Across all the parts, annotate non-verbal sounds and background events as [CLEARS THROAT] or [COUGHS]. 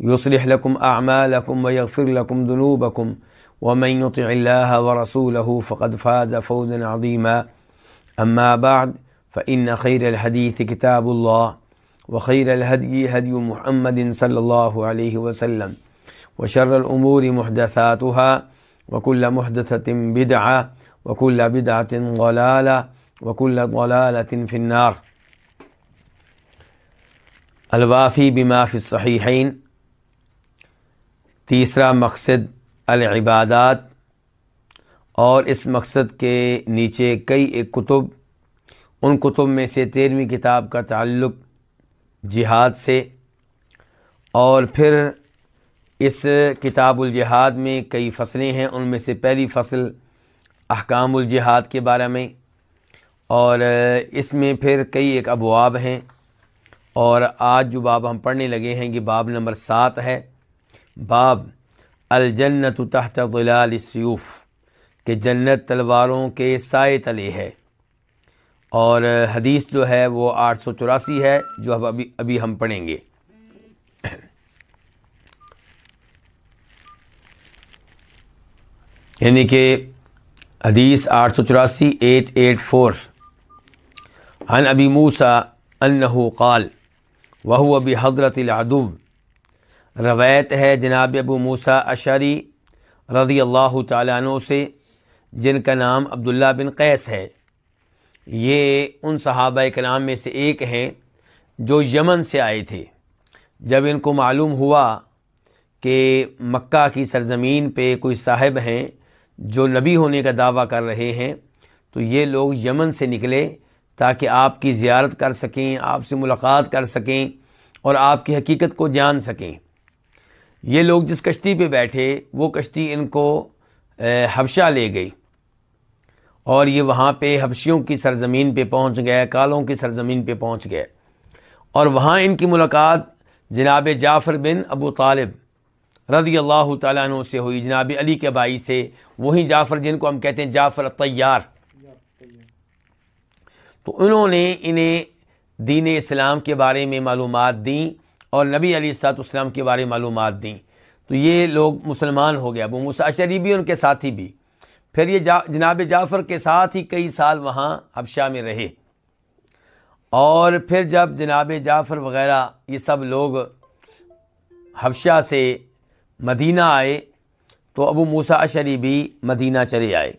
يصلح لكم اعمالكم ويغفر لكم ذنوبكم ومن يطع الله ورسوله فقد فاز فوزا عظيما اما بعد فان خير الحديث كتاب الله وخير الهدي هدي محمد صلى الله عليه وسلم وشر الامور محدثاتها وكل محدثه بدعه وكل بدعه ضلاله وكل ضلاله في النار الوافي بما في الصحيحين तीसरा मकसद अलबादात और इस मकसद के नीचे कई एक कुतुब उन कुतुब में से तेरहवीं किताब का ताल्लुक़ जिहाद से और फिर इस किताबुल जिहाद में कई फसलें हैं उनमें से पहली फसल अहकामुल जिहाद के बारे में और इसमें फिर कई एक अबवाब हैं और आज जो बाब हम पढ़ने लगे हैं ये बाब नंबर सात है बाब अलजन्नत तहत ग़लालसूफ़ के जन्नत तलवारों के साय तले है और हदीस जो है वो आठ सौ चौरासी है जो अब अभी अभी हम पढ़ेंगे यानी कि हदीस आठ सौ चौरासी एट एट फोर अन अबी मूसा अनहू काल वह अबी हजरत अदुब रवायत है जनाब अबू मूसा अशरी रज़ी अल्लाह तु से जिनका नाम अब्दुल्ला बिन कैस है ये उन सहाबा कराम में से एक हैं जो यमन से आए थे जब इनको मालूम हुआ कि मक्का की सरजमीन पर कोई साहब हैं जो नबी होने का दावा कर रहे हैं तो ये लोग यमन से निकले ताकि आपकी ज़्यारत कर सकें आपसे मुलाकात कर सकें और आपकी हकीकत को जान सकें ये लोग जिस कश्ती पे बैठे वो कश्ती इनको हबशा ले गई और ये वहाँ पे हबशियों की सरजमीन पे पहुँच गए कालों की सरजमीन पे पहुँच गए और वहाँ इनकी मुलाकात जनाब जाफ़र बिन अबू तालिब रदी अल्लाह तु से हुई जनाब अली के भाई से वहीं जाफ़र जिनको हम कहते हैं जाफ़र तैयार तो उन्होंने इन्हें दीन इस्लाम के बारे में मालूम दी और नबी अली सातम के बारे में मालूम दी तो ये लोग मुसलमान हो गए अबू मुसाशरी भी उनके साथी भी फिर ये जा जनाब जाफ़र के साथ ही कई साल वहाँ हबशा में रहे और फिर जब जनाब जाफ़र वग़ैरह ये सब लोग हबशा से मदीना आए तो अबू मूसा अशरी भी मदीना चले आए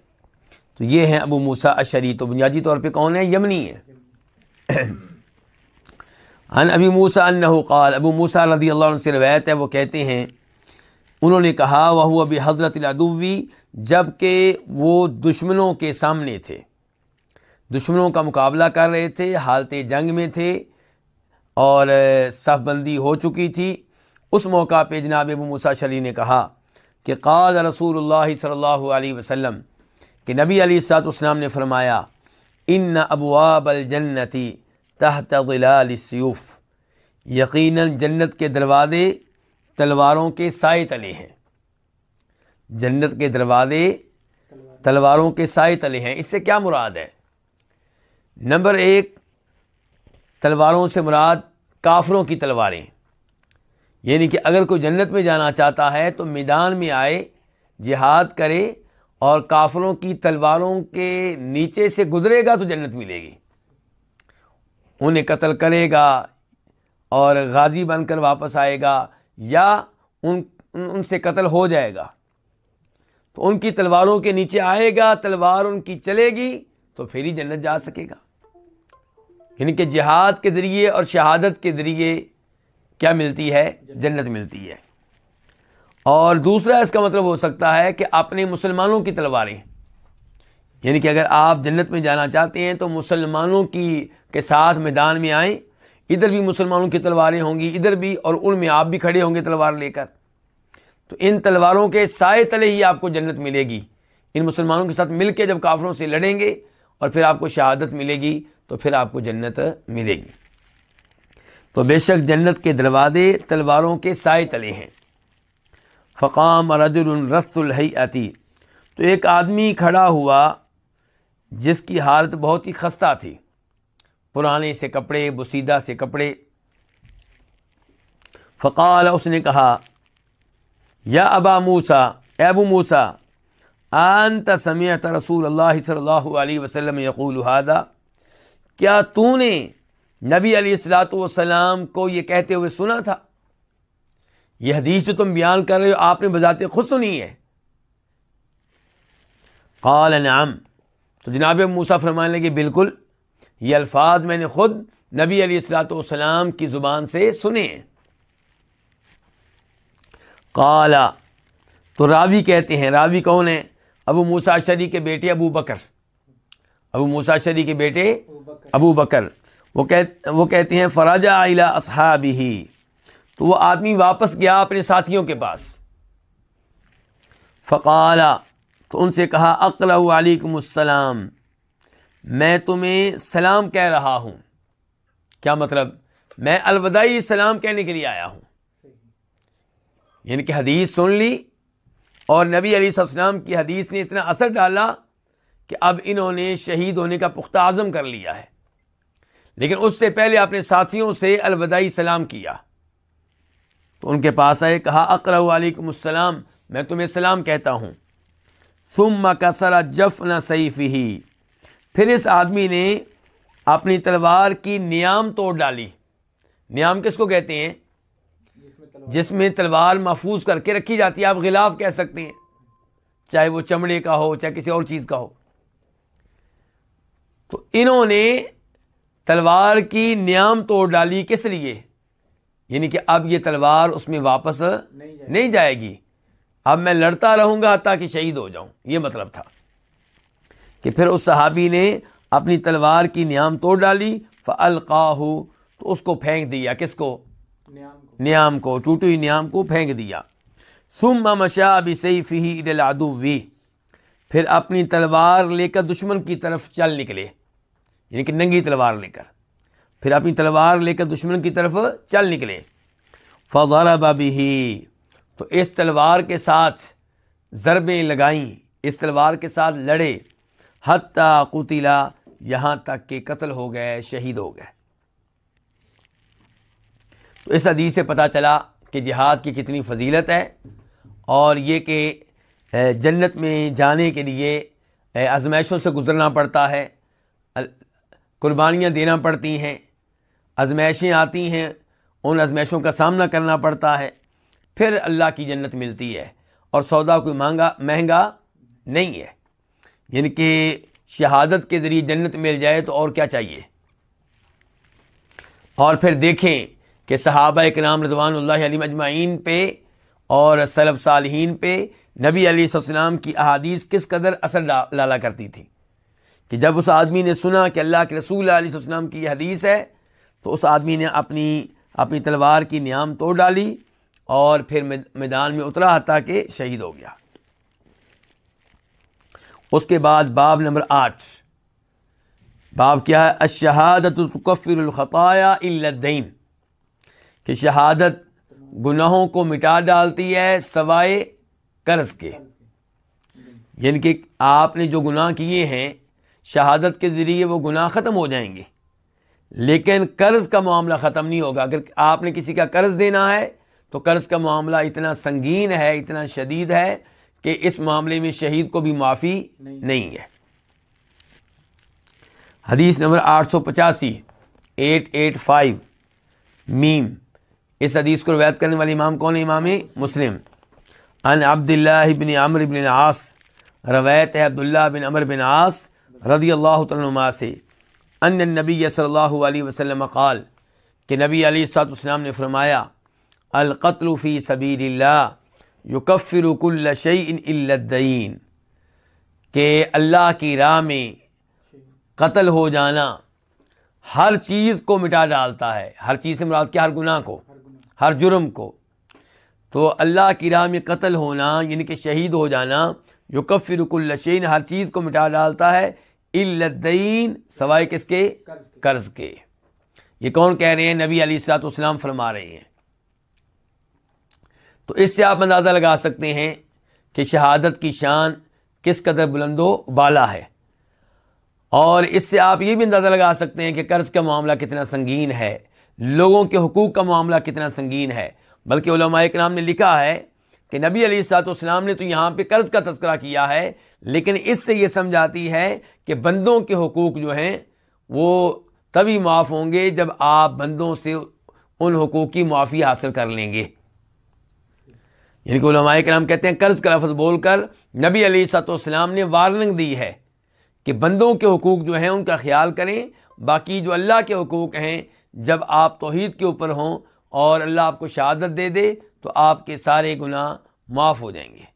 तो ये हैं अबू मूसा अशरी तो बुनियादी तौर पे कौन है यमनी है अन अबी मूसा अनकाल अबू मूसा रदी अल्लाह से रवायत है वो कहते हैं उन्होंने कहा वह अभी हजरत अदुवी जबकि वो दुश्मनों के सामने थे दुश्मनों का मुकाबला कर रहे थे हालत जंग में थे और सफबंदी हो चुकी थी उस मौका पर जनाब अबू मूसा शरी ने कहा कि काद रसूल सल्ला वसम के नबी अली सात ने फरमाया इन अबवाबल जन्नति तहत ज़िलासयूफ़ यकीन जन्नत के दरवाज़े तलवारों के साय तले हैं जन्नत के दरवाज़े तलवारों के साय तले हैं इससे क्या मुराद है नंबर एक तलवारों से मुराद काफरों की तलवारें यानी कि अगर कोई जन्नत में जाना चाहता है तो मैदान में आए जिहाद करे और काफलों की तलवारों के नीचे से गुजरेगा तो जन्नत मिलेगी उन्हें कत्ल करेगा और गाजी बनकर वापस आएगा या उन उनसे कत्ल हो जाएगा तो उनकी तलवारों के नीचे आएगा तलवार उनकी चलेगी तो फिर ही जन्नत जा सकेगा इनके जिहाद के ज़रिए और शहादत के ज़रिए क्या मिलती है जन्नत मिलती है और दूसरा इसका मतलब हो सकता है कि अपने मुसलमानों की तलवारें यानी कि अगर आप जन्नत में जाना चाहते हैं तो मुसलमानों की के साथ मैदान में आए इधर भी मुसलमानों की तलवारें होंगी इधर भी और उनमें आप भी खड़े होंगे तलवार लेकर तो इन तलवारों के साय तले ही आपको जन्नत मिलेगी इन मुसलमानों के साथ मिलकर जब काफरों से लड़ेंगे और फिर आपको शहादत मिलेगी तो फिर आपको जन्नत मिलेगी तो बेशक जन्नत के दरवाजे तलवारों के साय तले हैं फ़काम रजुल रसुल हई तो एक आदमी खड़ा हुआ जिसकी हालत बहुत ही खस्ता थी पुराने से कपड़े बुसीदा से कपड़े फ़काल उसने कहा या अबा मूसा एबू मूसा आंत समेत रसूल अल्लाह सल्लल्लाहु यकूल हादा क्या तूने नबी अलैहिस्सलाम को ये कहते हुए सुना था यह हदीस जो तुम बयान कर रहे हो आपने बजाते खुद सुनी है काल नाम तो जनाब मूसा फरमान लगे बिल्कुल ये अल्फाज मैंने ख़ुद नबी वाम की ज़ुबान से सुने काला तो रावी कहते हैं रावी कौन है अबू मूसा शरी के बेटे अबू बकर अबू मूसा शरी के बेटे अबू बकर वो कह वो कहते हैं फ़राजा आइला असहाबी तो वो आदमी वापस गया अपने साथियों के पास फ़काला तो उनसे कहा अकलकुमसलाम मैं तुम्हें सलाम कह रहा हूँ क्या मतलब मैं अलविदाई सलाम कहने के लिए आया हूँ यानी कि हदीस सुन ली और नबी अली की हदीस ने इतना असर डाला कि अब इन्होंने शहीद होने का पुख्ता आज़म कर लिया है लेकिन उससे पहले अपने साथियों से अलविदाई सलाम किया तो उनके पास आए कहा अकलकुमसलाम मैं तुम्हें सलाम कहता हूँ सुम कसरा न सईफ ही फिर इस आदमी ने अपनी तलवार की नियाम तोड़ डाली नियाम किसको कहते हैं जिसमें तलवार महफूज करके रखी जाती है आप गिलाफ कह सकते हैं चाहे वो चमड़े का हो चाहे किसी और चीज़ का हो तो इन्होंने तलवार की नियाम तोड़ डाली किस लिए यानी कि अब ये तलवार उसमें वापस नहीं जाएगी, नहीं जाएगी। अब मैं लड़ता रहूँगा ताकि शहीद हो जाऊँ यह मतलब था कि फिर उस सहाबी ने अपनी तलवार की न्याम तोड़ डाली फ़लकाहू तो उसको फेंक दिया किसको न्याम को टूटी हुई न्याम को फेंक दिया सुम मशा बिसफ़ी वी फिर अपनी तलवार लेकर दुश्मन की तरफ चल निकले यानी कि नंगी तलवार लेकर फिर अपनी तलवार लेकर दुश्मन की तरफ चल निकले फ़ारा बाबी ही तो इस तलवार के साथ ज़रबें लगाईं इस तलवार के साथ लड़े हती कुतिला यहाँ तक के कत्ल हो गए शहीद हो गए तो इस हदीस से पता चला कि जिहाद की कितनी फजीलत है और ये कि जन्नत में जाने के लिए आजमाइशों से गुज़रना पड़ता है कुर्बानियाँ देना पड़ती हैं आजमाइशें आती हैं उन आजमाइशों का सामना करना पड़ता है फिर अल्लाह की जन्नत मिलती है और सौदा कोई महंगा महंगा नहीं है यानी कि शहादत के ज़रिए जन्नत मिल जाए तो और क्या चाहिए और फिर देखें कि सहाबा नाम रदवान अजमाइन पर और सलफ़ साल पे नबी अलीसम की अहादीस किस कदर असर डाला करती थी कि जब उस आदमी ने सुना कि अल्लाह के रसूल आसमाम की हदीस है तो उस आदमी ने अपनी अपनी तलवार की नियाम तोड़ डाली और फिर मैदान में उतरा हता के शहीद हो गया उसके बाद बाब नंबर आठ बाब क्या है अशहादतफ़िरख़ाया कि शहादत गुनाहों को मिटा डालती है सवाए कर्ज के यानी कि आपने जो गुनाह किए हैं शहादत के ज़रिए वो गुनाह ख़त्म हो जाएंगे लेकिन कर्ज़ का मामला ख़त्म नहीं होगा अगर आपने किसी का कर्ज़ देना है तो कर्ज़ का मामला इतना संगीन है इतना शदीद है कि इस मामले में शहीद को भी माफ़ी नहीं।, नहीं है हदीस नंबर आठ सौ पचासी एट एट फाइव मीम इस हदीस को रवायत करने वाले इमाम कौन है इमाम मुस्लिम अन अब्दुल्ला बिन अमर बिन आस रवायत है अब्दुल्ला बिन अमर बिन आस रदी अल्लाह तुमा से अन नबी सल्लल्लाहु अलैहि वसल्लम क़ाल के नबी अली सात ने फरमाया अलकतलफ़ी सबील्ला युकफ़िरकुल्ल शईन के अल्लाह की राह में कत्ल हो जाना हर चीज़ को मिटा डालता है हर चीज़ से मुराद क्या हर गुनाह को हर जुर्म को तो अल्लाह की राह में कत्ल होना यानी कि शहीद हो जाना युकफ़िरकुल्ल शईन हर चीज़ को मिटा डालता है इल्लद्दीन सवाए किसके कर्ज के ये कौन कह रहे हैं नबी अली सलाम फरमा रहे हैं तो इससे आप अंदाज़ा लगा सकते हैं कि शहादत की शान किस कदर बुलंदो बाला है और इससे आप ये भी अंदाज़ा लगा सकते हैं कि कर्ज़ का मामला कितना संगीन है लोगों के हकूक़ का मामला कितना संगीन है बल्कि कराम ने लिखा है कि नबी अली सलाम ने तो यहाँ पर कर्ज़ का तस्करा किया है लेकिन इससे ये समझ आती है कि बंदों के हकूक़ जो हैं वो तभी माफ़ होंगे जब आप बंदों से उन हकूक़ की माफ़ी हासिल कर लेंगे यानी कि उलमाए कराम कहते हैं कर्ज़ का लफ्ज़ कर नबी अली सतोसलाम ने वार्निंग दी है कि बंदों के हकूक़ जो हैं उनका ख्याल करें बाकी जो अल्लाह के हकूक़ हैं जब आप तोहद के ऊपर हों और अल्लाह आपको शहादत दे दे तो आपके सारे गुनाह माफ़ हो जाएंगे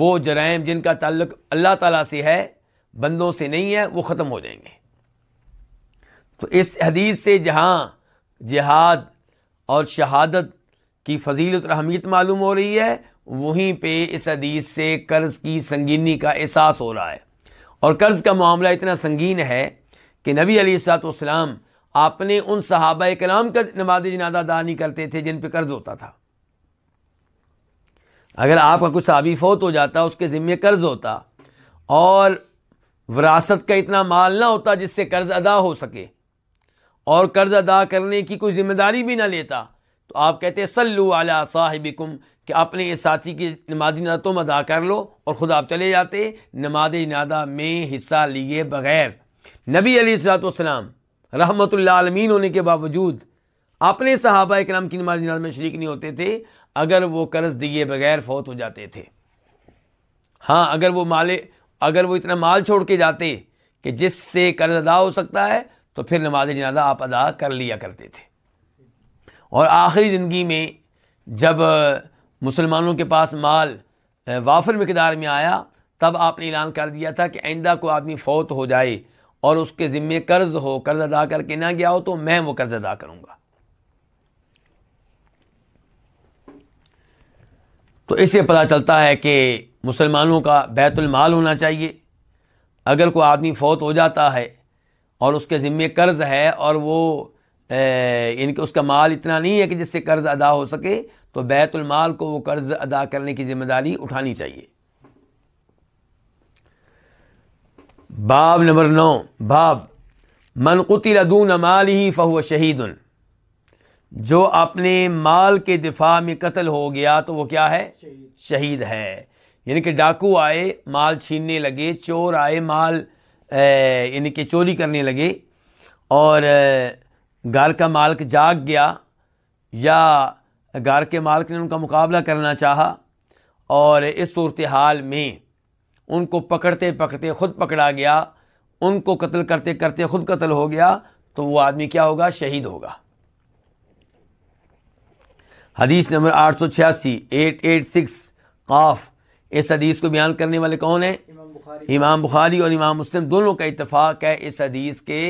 वो जराइम जिनका ताल्लुक अल्लाह ताला से है बंदों से नहीं है वो ख़त्म हो जाएंगे तो इस हदीस से जहाँ जिहाद और शहादत की फजीलत अहमियत मालूम हो रही है वहीं पे इस हदीस से कर्ज़ की संगीनी का एहसास हो रहा है और कर्ज़ का मामला इतना संगीन है कि नबी अलीसलाम आपने उन सहाबा कराम का नमाज जनादा अदा नहीं करते थे जिन पर कर्ज़ होता था अगर आपका कुछ साबी फौत हो जाता उसके ज़िम्मे कर्ज़ होता और विरासत का इतना माल ना होता जिससे कर्ज़ अदा हो सके और कर्ज़ अदा करने की कोई ज़िम्मेदारी भी ना लेता तो आप कहते हैं सल्लु अला साहिबिकुम कि अपने इस साथी की नमाज ना तुम अदा कर लो और ख़ुद आप चले जाते नमाज नादा में हिस्सा लिए बगैर नबी अलीसलाम रहमतुल्लामीन होने के बावजूद अपने सहाबा कराम की नमाज नाज में शरीक नहीं होते थे अगर वो कर्ज दिए बगैर फौत हो जाते थे हाँ अगर वो माले अगर वो इतना माल छोड़ के जाते कि जिससे कर्ज अदा हो सकता है तो फिर नमाज जनाजा आप अदा कर लिया करते थे और आखिरी ज़िंदगी में जब मुसलमानों के पास माल वाफर मकदार में आया तब आपने ऐलान कर दिया था कि आइंदा को आदमी फौत हो जाए और उसके ज़िम्मे कर्ज़ हो कर्ज़ अदा करके ना गया हो तो मैं वो कर्ज़ अदा करूँगा तो इससे पता चलता है कि मुसलमानों का बैतुलमाल होना चाहिए अगर कोई आदमी फौत हो जाता है और उसके ज़िम्मे कर्ज़ है और वो यानी कि उसका माल इतना नहीं है कि जिससे कर्ज़ अदा हो सके तो बैतुलमाल को वो कर्ज़ अदा करने की ज़िम्मेदारी उठानी चाहिए बाब नंबर नौ बाब मनकुती रदून माल ही फ़हुआ शहीद जो अपने माल के दिफा में कत्ल हो गया तो वो क्या है शहीद है यानी कि डाकू आए माल छीनने लगे चोर आए माल यानी कि चोरी करने लगे और ए, गार का मालिक जाग गया या गार के मालिक ने उनका मुकाबला करना चाहा और इस सूरत हाल में उनको पकड़ते पकड़ते ख़ुद पकड़ा गया उनको कत्ल करते करते ख़ुद कत्ल हो गया तो वो आदमी क्या होगा शहीद होगा हदीस नंबर आठ सौ छियासी एट एट सिक्स काफ इस हदीस को बयान करने वाले कौन हैं इमाम बुखारी और इमाम मुस्लिम दोनों का इतफ़ाक़ है इस हदीस के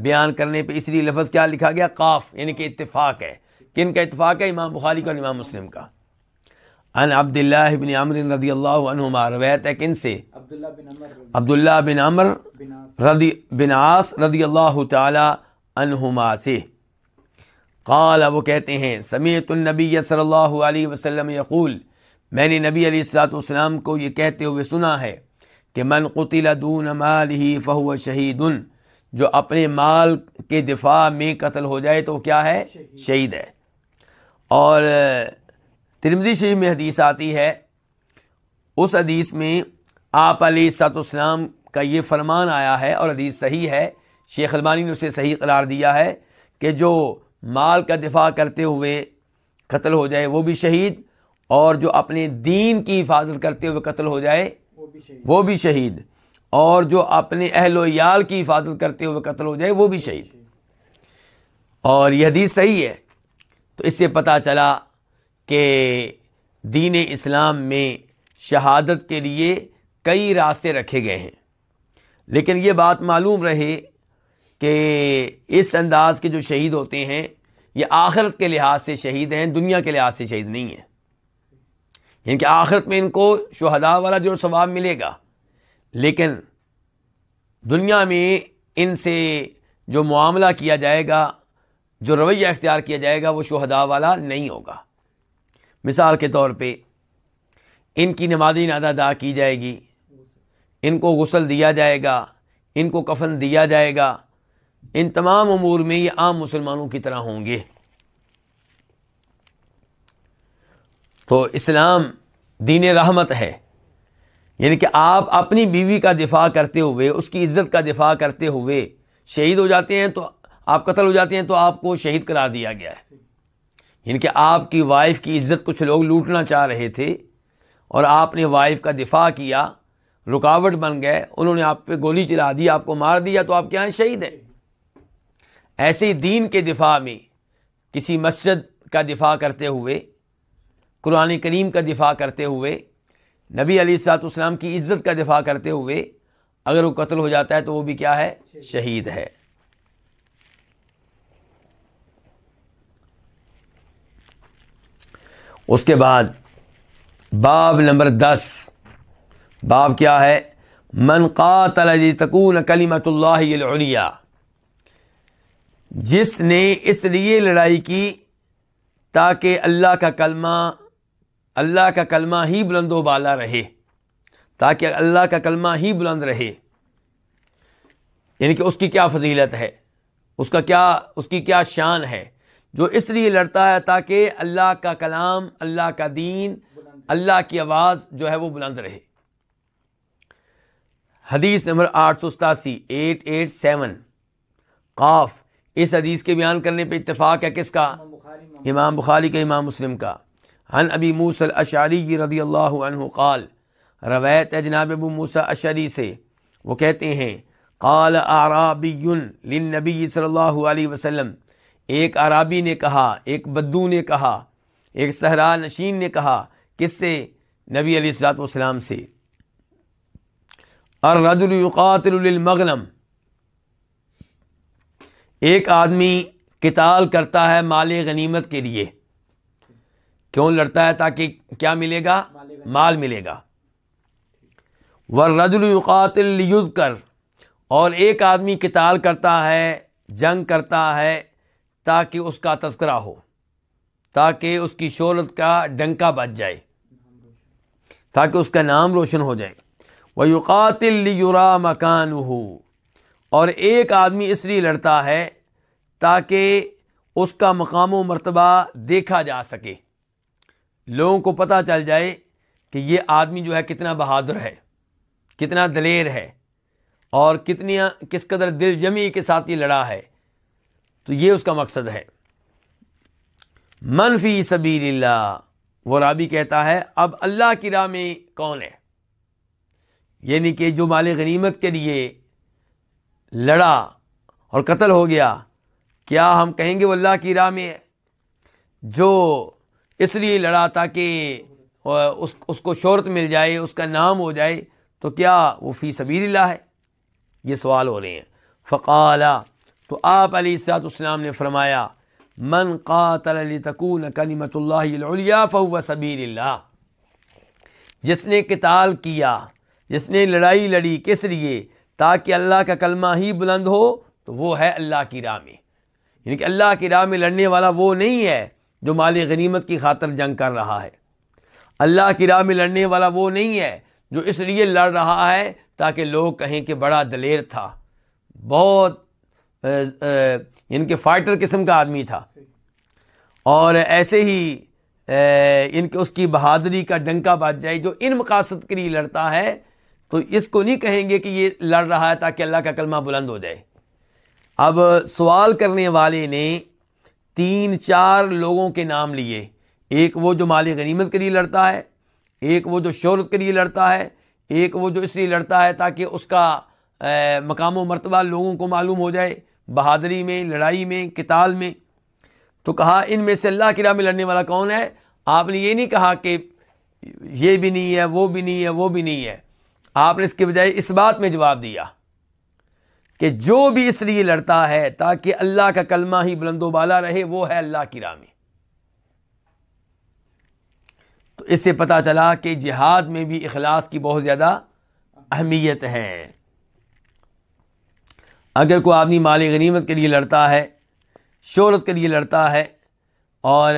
बयान करने पर इसलिए लफ्ज़ क्या लिखा गया काफ यानी कि इतफ़ाक़ है किन का इतफ़ाक़ है इमाम बुखारी का और इमाम मुस्लिम का अन अब्दुल्लाबिन अमर रदी अल्लाह रवैत है किन से अब्दुल्ला बिन अमर रदी बिन आस रदी अल्लाह तहुमा से काल वो कहते हैं समेतनबी सल्ला वसम यकूल मैंने नबी सलाम को ये कहते हुए सुना है कि मन कुतिल दून माल ही फ़हुआ शहीदन जो अपने माल के दिफा में कत्ल हो जाए तो क्या है शहीद है और तिरमदी शरीफ में हदीस आती है उस हदीस में आप सतुस्लाम का ये फरमान आया है और हदीस सही है शेख अलबानी ने उसे सही करार दिया है कि जो माल का दिफा करते हुए कत्ल हो जाए वो भी शहीद और जो अपने दीन की हिफाजत करते हुए कत्ल हो जाए वो भी शहीद और जो अपने अहल याल की हिफाजत करते हुए कत्ल हो जाए वो भी शहीद और यह सही है तो इससे पता चला कि दीन इस्लाम में शहादत के लिए कई रास्ते रखे गए हैं लेकिन ये बात मालूम रहे कि इस अंदाज के जो शहीद होते हैं ये आखिरत के लिहाज से शहीद हैं दुनिया के लिहाज से शहीद नहीं हैं यानी कि आखिरत में इनको शहदा वाला जो सवाब मिलेगा लेकिन दुनिया में इनसे जो मामला किया जाएगा जो रवैया अख्तियार किया जाएगा वो शहदा वाला नहीं होगा मिसाल के तौर पर इनकी नमाजी नादा अदा की जाएगी इनको गसल दिया जाएगा इनको कफन दिया जाएगा इन तमाम अमूर में ये आम मुसलमानों की तरह होंगे तो इस्लाम दीन रहमत है यानी कि आप अपनी बीवी का दिफा करते हुए उसकी इज़्ज़त का दिफा करते हुए शहीद हो जाते हैं तो आप कत्ल हो जाते हैं तो आपको शहीद करा दिया गया है यानी कि आपकी वाइफ़ की इज़्ज़त कुछ लोग लूटना चाह रहे थे और आपने वाइफ़ का दिफा किया रुकावट बन गए उन्होंने आप पे गोली चला दी आपको मार दिया तो आप क्या हैं शहीद हैं ऐसे ही दीन के दिफा में किसी मस्जिद का दिफा करते हुए कुरान करीम का दिफा करते हुए नबी अली सातम की इज़्ज़त का दिफा करते हुए अगर वो कत्ल हो जाता है तो वो भी क्या है शहीद है उसके बाद बाब नंबर दस बाब क्या है मन कातल तकून कलीमतुल्लिया जिसने इसलिए लड़ाई की ताकि अल्लाह का कलमा अल्लाह का कलमा ही बुलंद वाला रहे ताकि अल्लाह का कलमा ही बुलंद रहे यानी कि उसकी क्या फजीलत है उसका क्या उसकी क्या शान है जो इसलिए लड़ता है ताकि अल्लाह का कलाम अल्लाह का दीन अल्लाह की आवाज़ जो है वो बुलंद रहे हदीस नंबर आठ सौ सतासी एट एट सेवन काफ इस हदीस के बयान करने पर इतफ़ाक़ है किसका इमाम बुखारी का इमाम मुस्लिम का हन अबी मूसा अशारी रदी अल्लाह काल रवायत है जनाब अबू मूसा अशरी से वो कहते हैं काल आराबीन नबी सल्लल्लाहु अलैहि वसल्लम एक आराबी ने कहा एक बद्दू ने कहा एक सहरा नशीन ने कहा किससे नबी अलीसलाम से अरदुल्क़ातमगनम एक आदमी किताल करता है माल गनीमत के लिए क्यों लड़ता है ताकि क्या मिलेगा माल मिलेगा युद्ध कर और एक आदमी किताल करता है जंग करता है ताकि उसका तस्करा हो ताकि उसकी शहरत का डंका बच जाए ताकि उसका नाम रोशन हो जाए वह युरा मकान हो और एक आदमी इसलिए लड़ता है ताकि उसका मकाम व मरतबा देखा जा सके लोगों को पता चल जाए कि ये आदमी जो है कितना बहादुर है कितना दलेर है और कितनी किस कदर दिल जमी के साथ ये लड़ा है तो ये उसका मकसद है मनफी सबील वो राबी कहता है अब अल्लाह की राह में कौन है यानी कि जो माल गनीमत के लिए लड़ा और कत्ल हो गया क्या हम कहेंगे वो अल्लाह की राह में जो इसलिए लड़ा ताकि उस उसको शहरत मिल जाए उसका नाम हो जाए तो क्या वो फ़ी सबीला है ये सवाल हो रहे हैं फ़काला तो आप अली उसम ने फरमाया मन कातल तकून कलीमतुल्लिया फ़ुआ सबीला जिसने किताल किया जिसने लड़ाई लड़ी किस लिए ताकि अल्लाह का कलमा ही बुलंद हो तो वो है अल्लाह की राह में यानी कि अल्लाह की राह में लड़ने वाला वो नहीं है जो माल गनीमत की खातर जंग कर रहा है अल्लाह की राह में लड़ने वाला वो नहीं है जो इसलिए लड़ रहा है ताकि लोग कहें कि बड़ा दलेर था बहुत इनके फाइटर किस्म का आदमी था और ऐसे ही इनके उसकी बहादरी का डंका बाज जाए जो इन मकासद के लिए लड़ता है तो इसको नहीं कहेंगे कि ये लड़ रहा है ताकि अल्लाह का कलमा बुलंद हो जाए अब सवाल करने वाले ने तीन चार लोगों के नाम लिए एक वो जो मालिक गनीमत के लिए लड़ता है एक वो जो शहरत के लिए लड़ता है एक वो जो इसलिए लड़ता है ताकि उसका मकाम व मरतबा लोगों को मालूम हो जाए बहादरी में लड़ाई में किताल में तो कहा इन में से अल्लाह की राह में लड़ने वाला कौन है आपने ये नहीं कहा कि ये भी नहीं है वो भी नहीं है वो भी नहीं है आपने इसके बजाय इस बात में जवाब दिया कि जो भी इसलिए लड़ता है ताकि अल्लाह का कलमा ही बुलंदोबाला रहे वो है अल्लाह की राह में तो इससे पता चला कि जिहाद में भी अखलास की बहुत ज़्यादा अहमियत है अगर कोई आदमी माल गनीमत के लिए लड़ता है शहरत के लिए लड़ता है और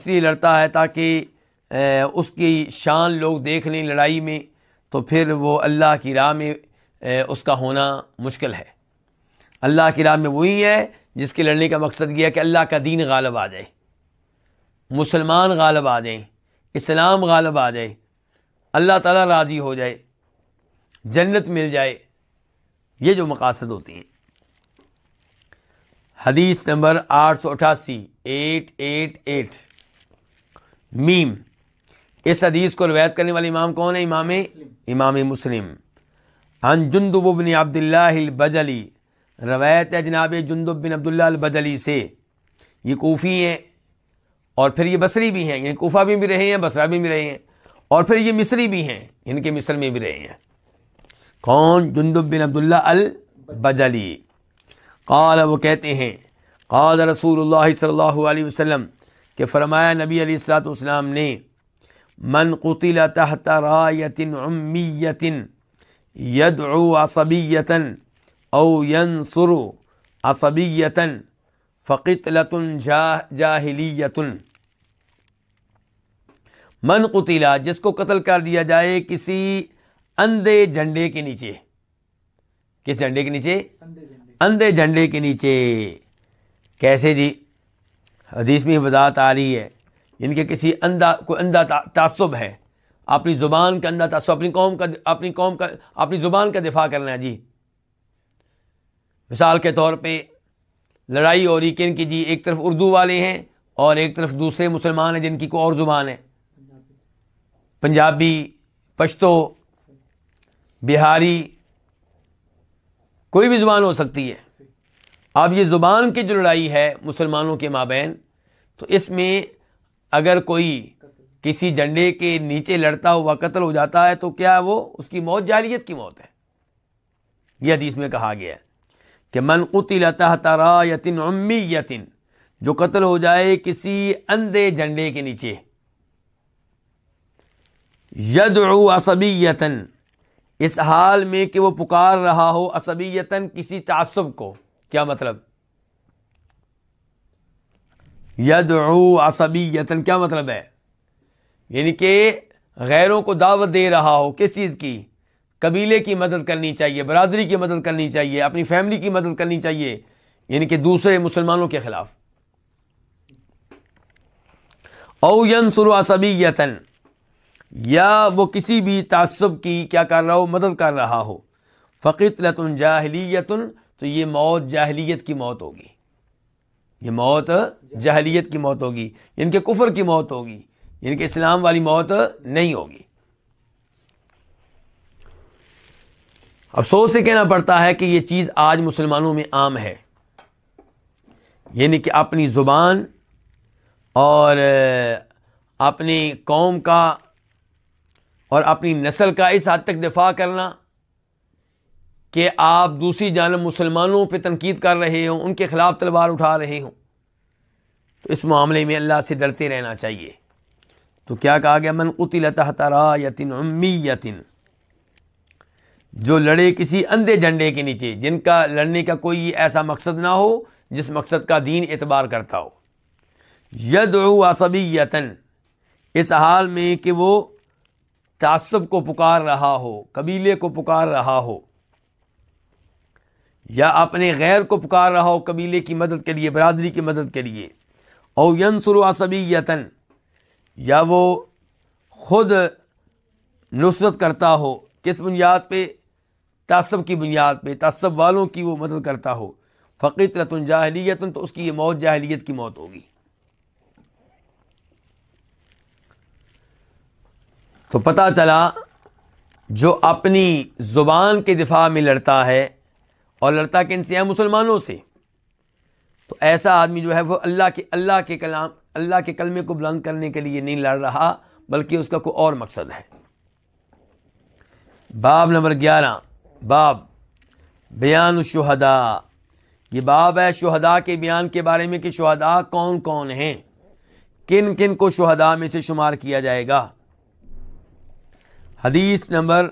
इसलिए लड़ता है ताकि उसकी शान लोग देख लें लड़ाई में तो फिर वो अल्लाह की राह में उसका होना मुश्किल है अल्लाह की राह में वही है जिसके लड़ने का मकसद यह है कि अल्लाह का दीन गालब आ जाए मुसलमान गालब आ जाए इस्लाम गालब आ जाए अल्लाह ताला राज़ी हो जाए जन्नत मिल जाए ये जो मकासद होती हैं हदीस नंबर आठ सौ अठासी एट एट एट मीम इस हदीस को रवायत करने वाले इमाम कौन है इमाम इमाम मुस्लिम अन जुंदुबन बजली रवायत है जनाब जुन्दुब बिन अब्दुल्ला बदली से ये कोफ़ी हैं और फिर ये बसरी भी हैं यानी कोफ़ा में भी रहे हैं बसरा भी रहे हैं और फिर ये मिसरी भी हैं इनके मिसर में भी रहे हैं कौन जुन्दुब बिन अब्दुल्ला अल बदली काल वो कहते हैं कल रसूल सल्ला वसलम के फरमाया नबी अलीसलाम ने मन कुतिल तहत रायतिन उम्मीयतिन यदआसबीयतन औयनसुरु असबीयतन फ़कीतलतन जा जाहिलीतन मन कुतिला जिसको कत्ल कर दिया जाए किसी अंधे झंडे के नीचे किस झंडे के नीचे अंधे झंडे के नीचे कैसे जी हदीस में वजात आ रही है इनके किसी अंधा कोई अंधा तसब है अपनी ज़ुबान का अंधा तसब अपनी कौम का अपनी कौम का अपनी ज़ुबान का दिफा करना है जी मिसाल के तौर पर लड़ाई और यकीन की जी एक तरफ उर्दू वाले हैं और एक तरफ दूसरे मुसलमान हैं जिनकी कोई और ज़ुबान है पंजाबी पश्तो बिहारी कोई भी ज़ुबान हो सकती है अब ये ज़ुबान की जो लड़ाई है मुसलमानों के माबेन तो इसमें अगर कोई किसी झंडे के नीचे लड़ता हुआ कत्ल हो जाता है तो क्या वो उसकी मौत जारियत की मौत है यह हदीस में कहा गया है कि मन कुतिल तहतरा यतिन उम्मी यतिन जो कत्ल हो जाए किसी अंधे झंडे के नीचे यद असबीयतन इस हाल में कि वो पुकार रहा हो असबीयतन किसी तसब को क्या मतलब यद असबीयतन क्या मतलब है यानी कि गैरों को दावत दे रहा हो किस चीज़ की कबीले की मदद करनी चाहिए बरदरी की मदद करनी चाहिए अपनी फैमिली की मदद करनी चाहिए यानी कि दूसरे मुसलमानों के खिलाफ औयन सुरसबीयतन या वो किसी भी तसब की क्या कर रहा हो मदद कर रहा हो फ़कीत लतन जाहलीतन तो ये मौत जाहलीत की मौत होगी ये मौत जाहलीत की मौत होगी इनके कुफर की मौत होगी इनके इस्लाम वाली मौत नहीं होगी अफसोस से कहना पड़ता है कि ये चीज़ आज मुसलमानों में आम है यानी कि अपनी ज़ुबान और अपनी कौम का और अपनी नस्ल का इस हद तक दिफा करना कि आप दूसरी जानब मुसलमानों पर तनकीद कर रहे हों उनके ख़िलाफ़ तलवार उठा रहे हों तो इस मामले में अल्लाह से डरते रहना चाहिए तो क्या कहा गया मन कुतिल तहतरा यतिन उम्मी यतिन जो लड़े किसी अंधे झंडे के नीचे जिनका लड़ने का कोई ऐसा मकसद ना हो जिस मकसद का दीन एतबार करता हो यद असबी यतन इस हाल में कि वो तसब को पुकार रहा हो कबीले को पुकार रहा हो या अपने गैर को पुकार रहा हो कबीले की मदद के लिए बरदरी की मदद के लिए और यनसर असबी यतन या वो खुद नुसरत करता हो किस बुनियाद पर तसब की बुनियाद पर तसब वालों की वो मदद करता हो फ़कीत रतन जाहलीतन तो उसकी ये मौत जाहलीत की मौत होगी तो पता चला जो अपनी ज़ुबान के दिफा में लड़ता है और लड़ता किन से है मुसलमानों से तो ऐसा आदमी जो है वो अल्लाह के अल्लाह के कलाम अल्लाह के कलमे को बुलंद करने के लिए नहीं लड़ रहा बल्कि उसका कोई और मकसद है बाब नंबर ग्यारह बाब बयान शहदा ये बाब है शहदा के बयान के बारे में कि शहदा कौन कौन हैं किन किन को शहदा में से शुमार किया जाएगा हदीस नंबर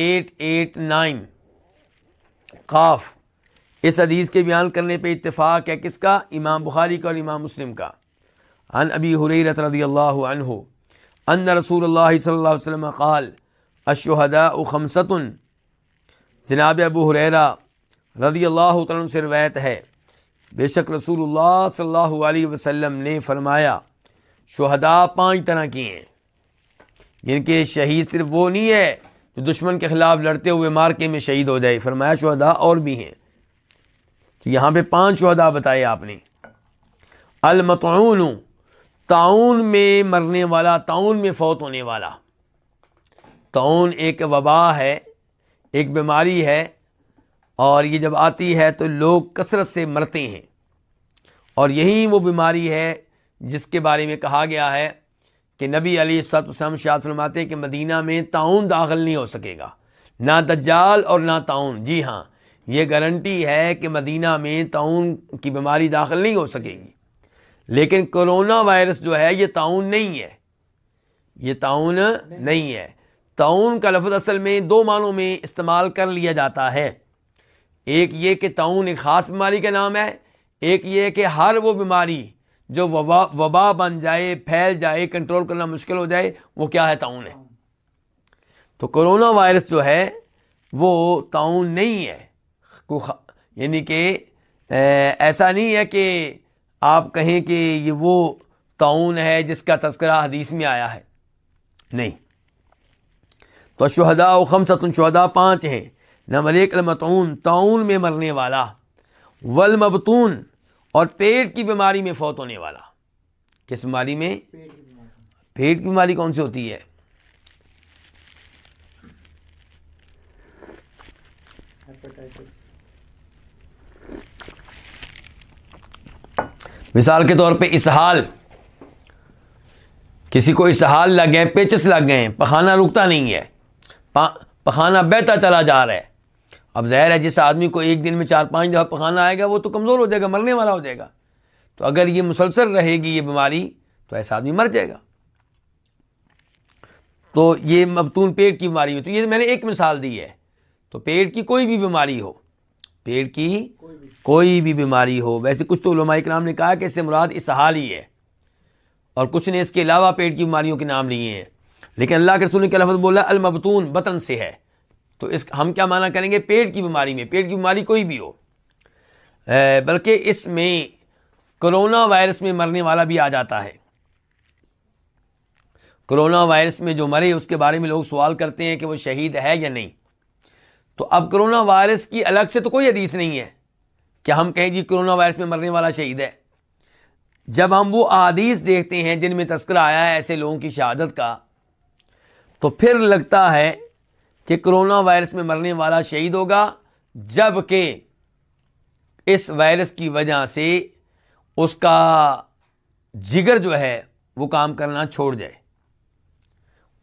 एट एट नाइन काफ इस हदीस के बयान करने पे इतफ़ाक़ है किसका इमाम बुखारी का और इमाम मुस्लिम का अन अबी हुरैरत रदी अन रसूल सल्लल्लाहु अलैहि वसल्लम क़ाल अशहदा खमसतुन जनाब अबू हुररा रदी अल्लाह तन से रवायत है बेशक रसूल सल्लल्लाहु अलैहि ने फरमाया शहदा पाँच तरह की हैं जिनके शहीद सिर्फ वो नहीं है जो दुश्मन के ख़िलाफ़ लड़ते हुए मार्के में शहीद हो जाए फरमाया शहदा और भी हैं तो यहाँ पर पाँच शहदा बताए आपने अलमतून ताउन में मरने वाला ताउन में फौत होने वाला ताउन एक वबा है एक बीमारी है और ये जब आती है तो लोग कसरत से मरते हैं और यही वो बीमारी है जिसके बारे में कहा गया है कि नबी अली सतम शाह फरमाते कि मदीना में ताउन दाखिल नहीं हो सकेगा ना दज्जाल और ना ताउन जी हाँ ये गारंटी है कि मदीना में ताउन की बीमारी दाखिल नहीं हो सकेगी लेकिन कोरोना वायरस जो है ये ताउन नहीं है ये ताउन नहीं है ताउन का लफ्ज़ असल में दो मानों में इस्तेमाल कर लिया जाता है एक ये कि ताउन एक ख़ास बीमारी का नाम है एक ये कि हर वो बीमारी जो वबा वबा बन जाए फैल जाए कंट्रोल करना मुश्किल हो जाए वो क्या है ताउन है तो कोरोना वायरस जो है वो ताउन नहीं है यानी कि ऐसा नहीं है कि आप कहें कि ये वो ताउन है जिसका तस्करा हदीस में आया है नहीं तो शहदा सतुन शहदा पाँच हैं नंबर एक अलमतून ताउन में मरने वाला वलमबतून और पेट की बीमारी में फौत होने वाला किस बीमारी में पेट की बीमारी कौन सी होती है मिसाल के तौर पे इसहाल किसी को इसहाल लग गए पेचस लग गए पखाना रुकता नहीं है पखाना बहता चला जा रहा है अब ज़हर है जिस आदमी को एक दिन में चार पाँच दफ़ा पखाना आएगा वो तो कमज़ोर हो जाएगा मरने वाला हो जाएगा तो अगर ये मुसलसल रहेगी ये बीमारी तो ऐसा आदमी मर जाएगा तो ये मबतून पेट की बीमारी हो तो ये मैंने एक मिसाल दी है तो पेट की कोई भी बीमारी हो पेट की कोई भी बीमारी हो वैसे कुछ तो कराम ने कहा कि इससे मुराद इसहाल ही है और कुछ ने इसके अलावा पेट की बीमारियों के नाम लिए हैं लेकिन अल्लाह के रसूल के लफ्ज़ बोला अलमबतून बतन से है तो इस हम क्या माना करेंगे पेट की बीमारी में पेट की बीमारी कोई भी हो बल्कि इसमें कोरोना वायरस में मरने वाला भी आ जाता है कोरोना वायरस में जो मरे उसके बारे में लोग सवाल करते हैं कि वो शहीद है या नहीं तो अब कोरोना वायरस की अलग से तो कोई हदीस नहीं है कि हम कहें जी कोरोना वायरस में मरने वाला शहीद है जब हम वो अदीस देखते हैं जिनमें तस्करा आया है ऐसे लोगों की शहादत का तो फिर लगता है कि कोरोना वायरस में मरने वाला शहीद होगा जबकि इस वायरस की वजह से उसका जिगर जो है वो काम करना छोड़ जाए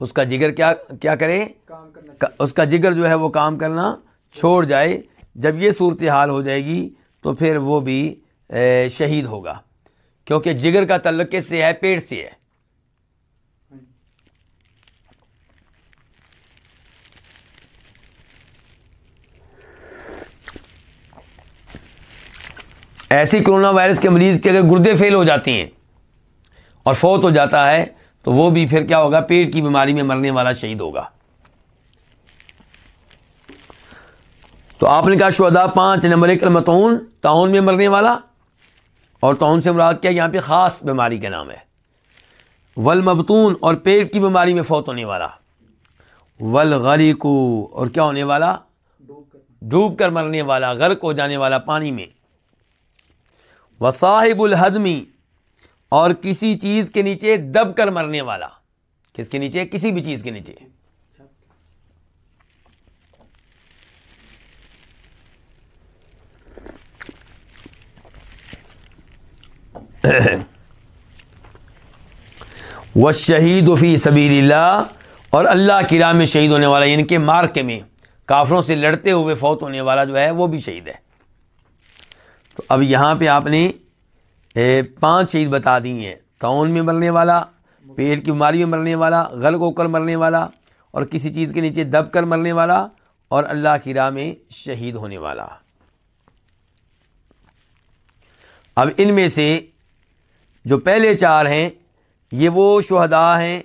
उसका जिगर क्या क्या करे काम करना उसका जिगर जो है वो काम करना छोड़ जाए जब ये सूरत हाल हो जाएगी तो फिर वो भी शहीद होगा क्योंकि जिगर का तल्लक से है पेट से है ऐसी कोरोना वायरस के मरीज़ के अगर गुर्दे फेल हो जाते हैं और फौत हो जाता है तो वो भी फिर क्या होगा पेट की बीमारी में मरने वाला शहीद होगा तो आपने कहा शुदा पाँच नंबर एक मतून ताउन में मरने वाला और ताउन से मुराद क्या यहाँ पे ख़ास बीमारी का नाम है वल मबतून और पेट की बीमारी में फौत होने वाला वल गरीकू और क्या होने वाला डूब कर मरने वाला गर्क हो जाने वाला पानी में साहिबुल हदमी और किसी चीज़ के नीचे दब कर मरने वाला किसके नीचे किसी भी चीज़ के नीचे व शहीद फ़ी सबीला और अल्लाह की राह में शहीद होने वाला इनके मार्के में काफरों से लड़ते हुए फौत होने वाला जो है वो भी शहीद है तो अब यहाँ पे आपने पांच चीज़ बता दी हैं तोन में मरने वाला पेट की बीमारी में मरने वाला गल होकर मरने वाला और किसी चीज़ के नीचे दब कर मरने वाला और अल्लाह की राह में शहीद होने वाला अब इनमें से जो पहले चार हैं ये वो शहदा हैं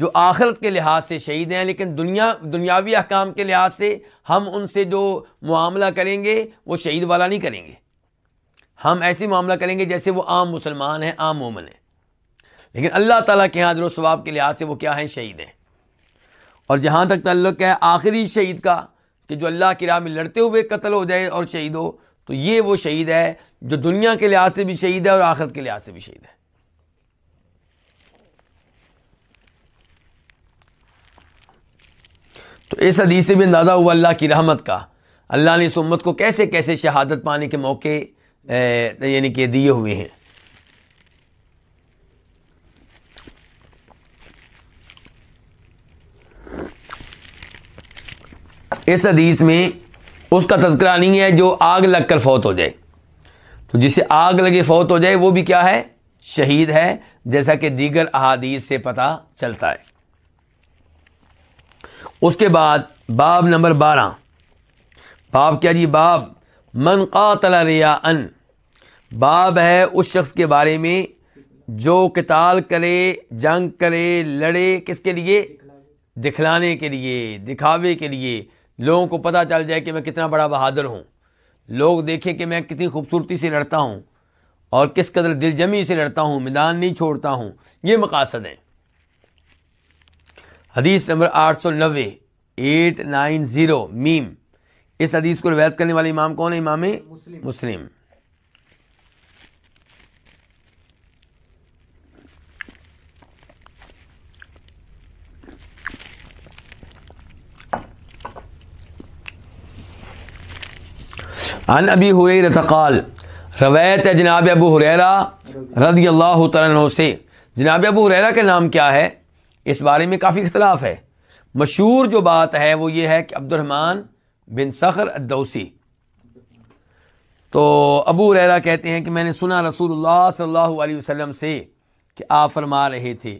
जो आखिरत के लिहाज से शहीद हैं लेकिन दुनिया दुनियावी अहकाम के लिहाज से हम उनसे जो मामला करेंगे वो शहीद वाला नहीं करेंगे हम ऐसे मामला करेंगे जैसे वो आम मुसलमान हैं आम मोमन हैं लेकिन अल्लाह ताला के हाजर स्वाब के लिहाज से वो क्या हैं शहीद हैं और जहाँ तक तल्लक है आखिरी शहीद का कि जो अल्लाह की राह में लड़ते हुए कत्ल हो जाए और शहीद हो तो ये वो शहीद है जो दुनिया के लिहाज से भी शहीद है और आखिरत के लिहाज से भी शहीद है तो इस हदीस में अंदाज़ा हुआ अल्लाह की रहमत का अल्लाह ने इस उम्मत को कैसे कैसे शहादत पाने के मौके तो यानी कि दिए हुए हैं इस हदीस में उसका तस्करा नहीं है जो आग लगकर फौत हो जाए तो जिसे आग लगे फौत हो जाए वो भी क्या है शहीद है जैसा कि दीगर अहादीस से पता चलता है उसके बाद बाब नंबर बारह बाब क्या जी बाब मन तला रिया अन बाब है उस शख्स के बारे में जो किताल करे जंग करे लड़े किसके लिए दिखलाने के लिए दिखावे के लिए लोगों को पता चल जाए कि मैं कितना बड़ा बहादुर हूँ लोग देखें कि मैं कितनी खूबसूरती से लड़ता हूँ और किस कदर दिलजमी से लड़ता हूँ मैदान नहीं छोड़ता हूँ ये मकासद हैं हदीस नंबर आठ सौ नबे एट नाइन ज़ीरो मीम इस हदीस को रवायत करने वाले इमाम कौन है इमाम मुस्लिम, मुस्लिम। अन अबी रतकाल रवैत है जनाब अबू हुरैरा रदी अल्लाह तन से जनाब अबू हुरैरा के नाम क्या है इस बारे में काफ़ी इख्तलाफ है मशहूर जो बात है वो ये है कि अब्दुलरहमान बिन सखर अदौसी तो अबू हुरैरा कहते हैं कि मैंने सुना रसूल सल्लल्लाहु अलैहि वसल्लम से कि आप फरमा रहे थे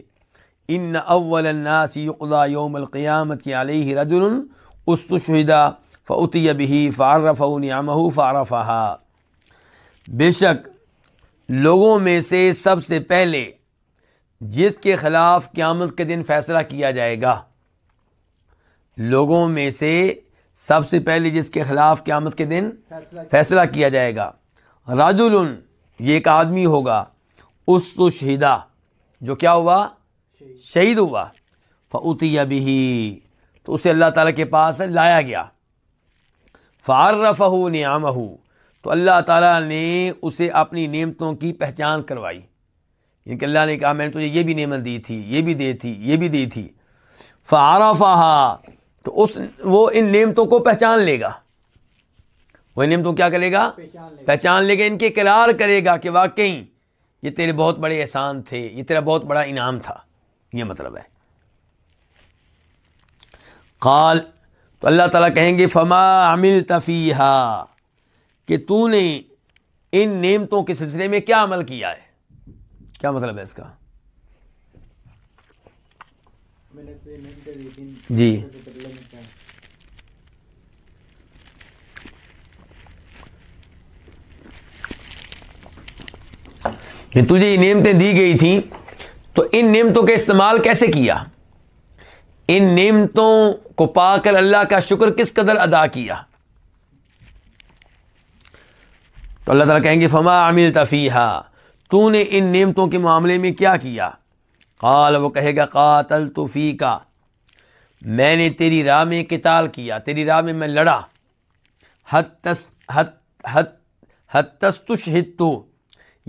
इन अव्वलन्नासी युकला योमल क़ियामत अलैहि रजुल उस्तुशहिदा फ़ौतिय भी फ़ारफ़ू नियामहू फ़ारफ़हा बेशक लोगों में से सबसे पहले जिसके ख़िलाफ़ क़्यामत के दिन फ़ैसला किया जाएगा लोगों में से सबसे पहले जिसके ख़िलाफ़ क़्यामत के दिन फ़ैसला किया जाएगा राजुल ये एक आदमी होगा उस शहीदा जो क्या हुआ शहीद हुआ फ़ौतिया भी तो उसे अल्लाह ताला के पास लाया गया फ़ारफ़ू नियामहू तो अल्लाह ताला ने उसे अपनी नेमतों की पहचान करवाई इनके अल्लाह ने कहा मैंने तुझे ये भी नेमत दी थी ये भी दे थी ये भी दी थी फारफा तो उस वो इन नेमतों को पहचान लेगा वह नेमतों क्या करेगा पहचान लेगा, इनके करार करेगा कि वाकई ये तेरे बहुत बड़े एहसान थे ये तेरा बहुत बड़ा इनाम था ये मतलब है काल तो अल्लाह ताला कहेंगे फमा अमिल तफ़ीहा कि तूने इन नेमतों के सिलसिले में क्या अमल किया है क्या मतलब है इसका जी तुझे ये नियमतें दी गई थी तो इन नियमतों के इस्तेमाल कैसे किया इन नेमतों को पाकर अल्लाह का शुक्र किस कदर अदा किया तो अल्लाह ताला कहेंगे फमा आमिल तफ़ीहा तूने इन नेमतों के मामले में क्या किया काल वो कहेगा कातल तुफ़ी का मैंने तेरी राह में किताल किया तेरी राह में मैं लड़ा हतस हत हत हतस्तुश हित्तु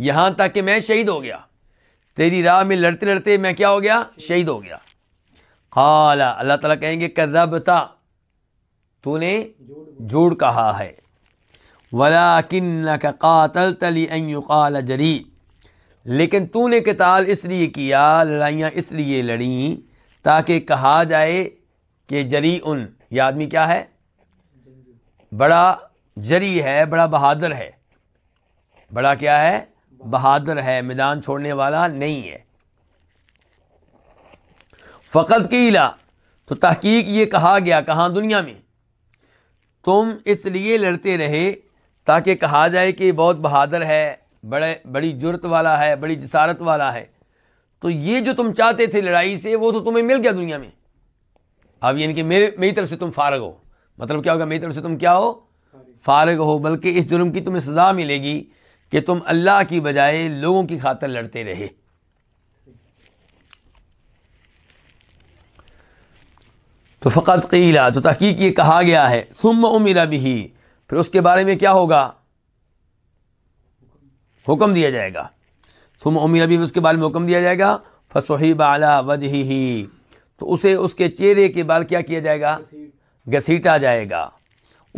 यहाँ तक कि मैं शहीद हो गया तेरी राह में लड़ते लड़ते मैं क्या हो गया शहीद हो गया काला अल्लाह ताला कहेंगे कदबता तूने झूठ कहा है वला किन्न का कातल तली काल जरी लेकिन तूने कताल इसलिए किया लड़ाइयाँ इसलिए लड़ी ताकि कहा जाए कि जरी उन यह आदमी क्या है बड़ा जरी है बड़ा बहादुर है बड़ा क्या है बहादुर है मैदान छोड़ने वाला नहीं है फ़कत की इला तो तहकीक ये कहा गया कहाँ दुनिया में तुम इसलिए लड़ते रहे ताकि कहा जाए कि बहुत बहादुर है बड़े बड़ी जुरत वाला है बड़ी जसारत वाला है तो ये जो तुम चाहते थे लड़ाई से वो तो तुम्हें मिल गया दुनिया में अब यानी कि मेरे मेरी तरफ से तुम फारग हो मतलब क्या होगा मेरी तरफ से तुम क्या हो फारग हो बल्कि इस जुर्म की तुम्हें सज़ा मिलेगी कि तुम अल्लाह की बजाय लोगों की खातर लड़ते रहे तो फ़क़त कीला तो तहकीक ये कहा गया है सुम उमिर भी फिर उसके बारे में क्या होगा हुक्म दिया जाएगा सुम उमिर भी उसके बारे में हुक्म दिया जाएगा फसोही बला वजह ही तो उसे उसके चेहरे के बाल क्या किया जाएगा घसीटा जाएगा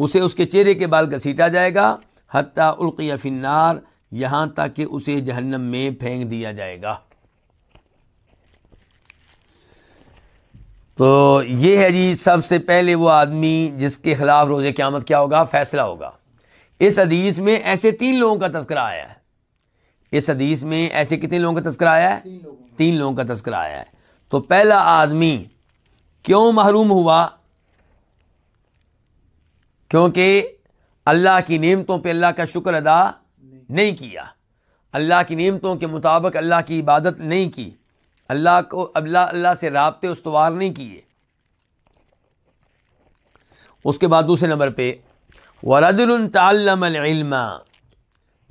उसे उसके चेहरे के बाल घसीटा जाएगा हत्या हती फिनार यहाँ तक कि उसे जहन्नम में फेंक दिया जाएगा तो ये है जी सबसे पहले वो आदमी जिसके ख़िलाफ़ रोज़ क़्यामत क्या होगा फ़ैसला होगा इस हदीस में ऐसे तीन लोगों का तस्करा आया है इस हदीस में ऐसे कितने लोगों का तस्करा आया है तीन लोगों, का तस्करा आया है तो पहला आदमी क्यों महरूम हुआ क्योंकि अल्लाह की नियमतों पे अल्लाह का शुक्र अदा नहीं, नहीं किया अल्लाह की नियमतों के मुताबिक अल्लाह की इबादत नहीं की अल्लाह को अल्लाह अल्लाह से रबते उसवार नहीं किए उसके बाद दूसरे नंबर पे वरदल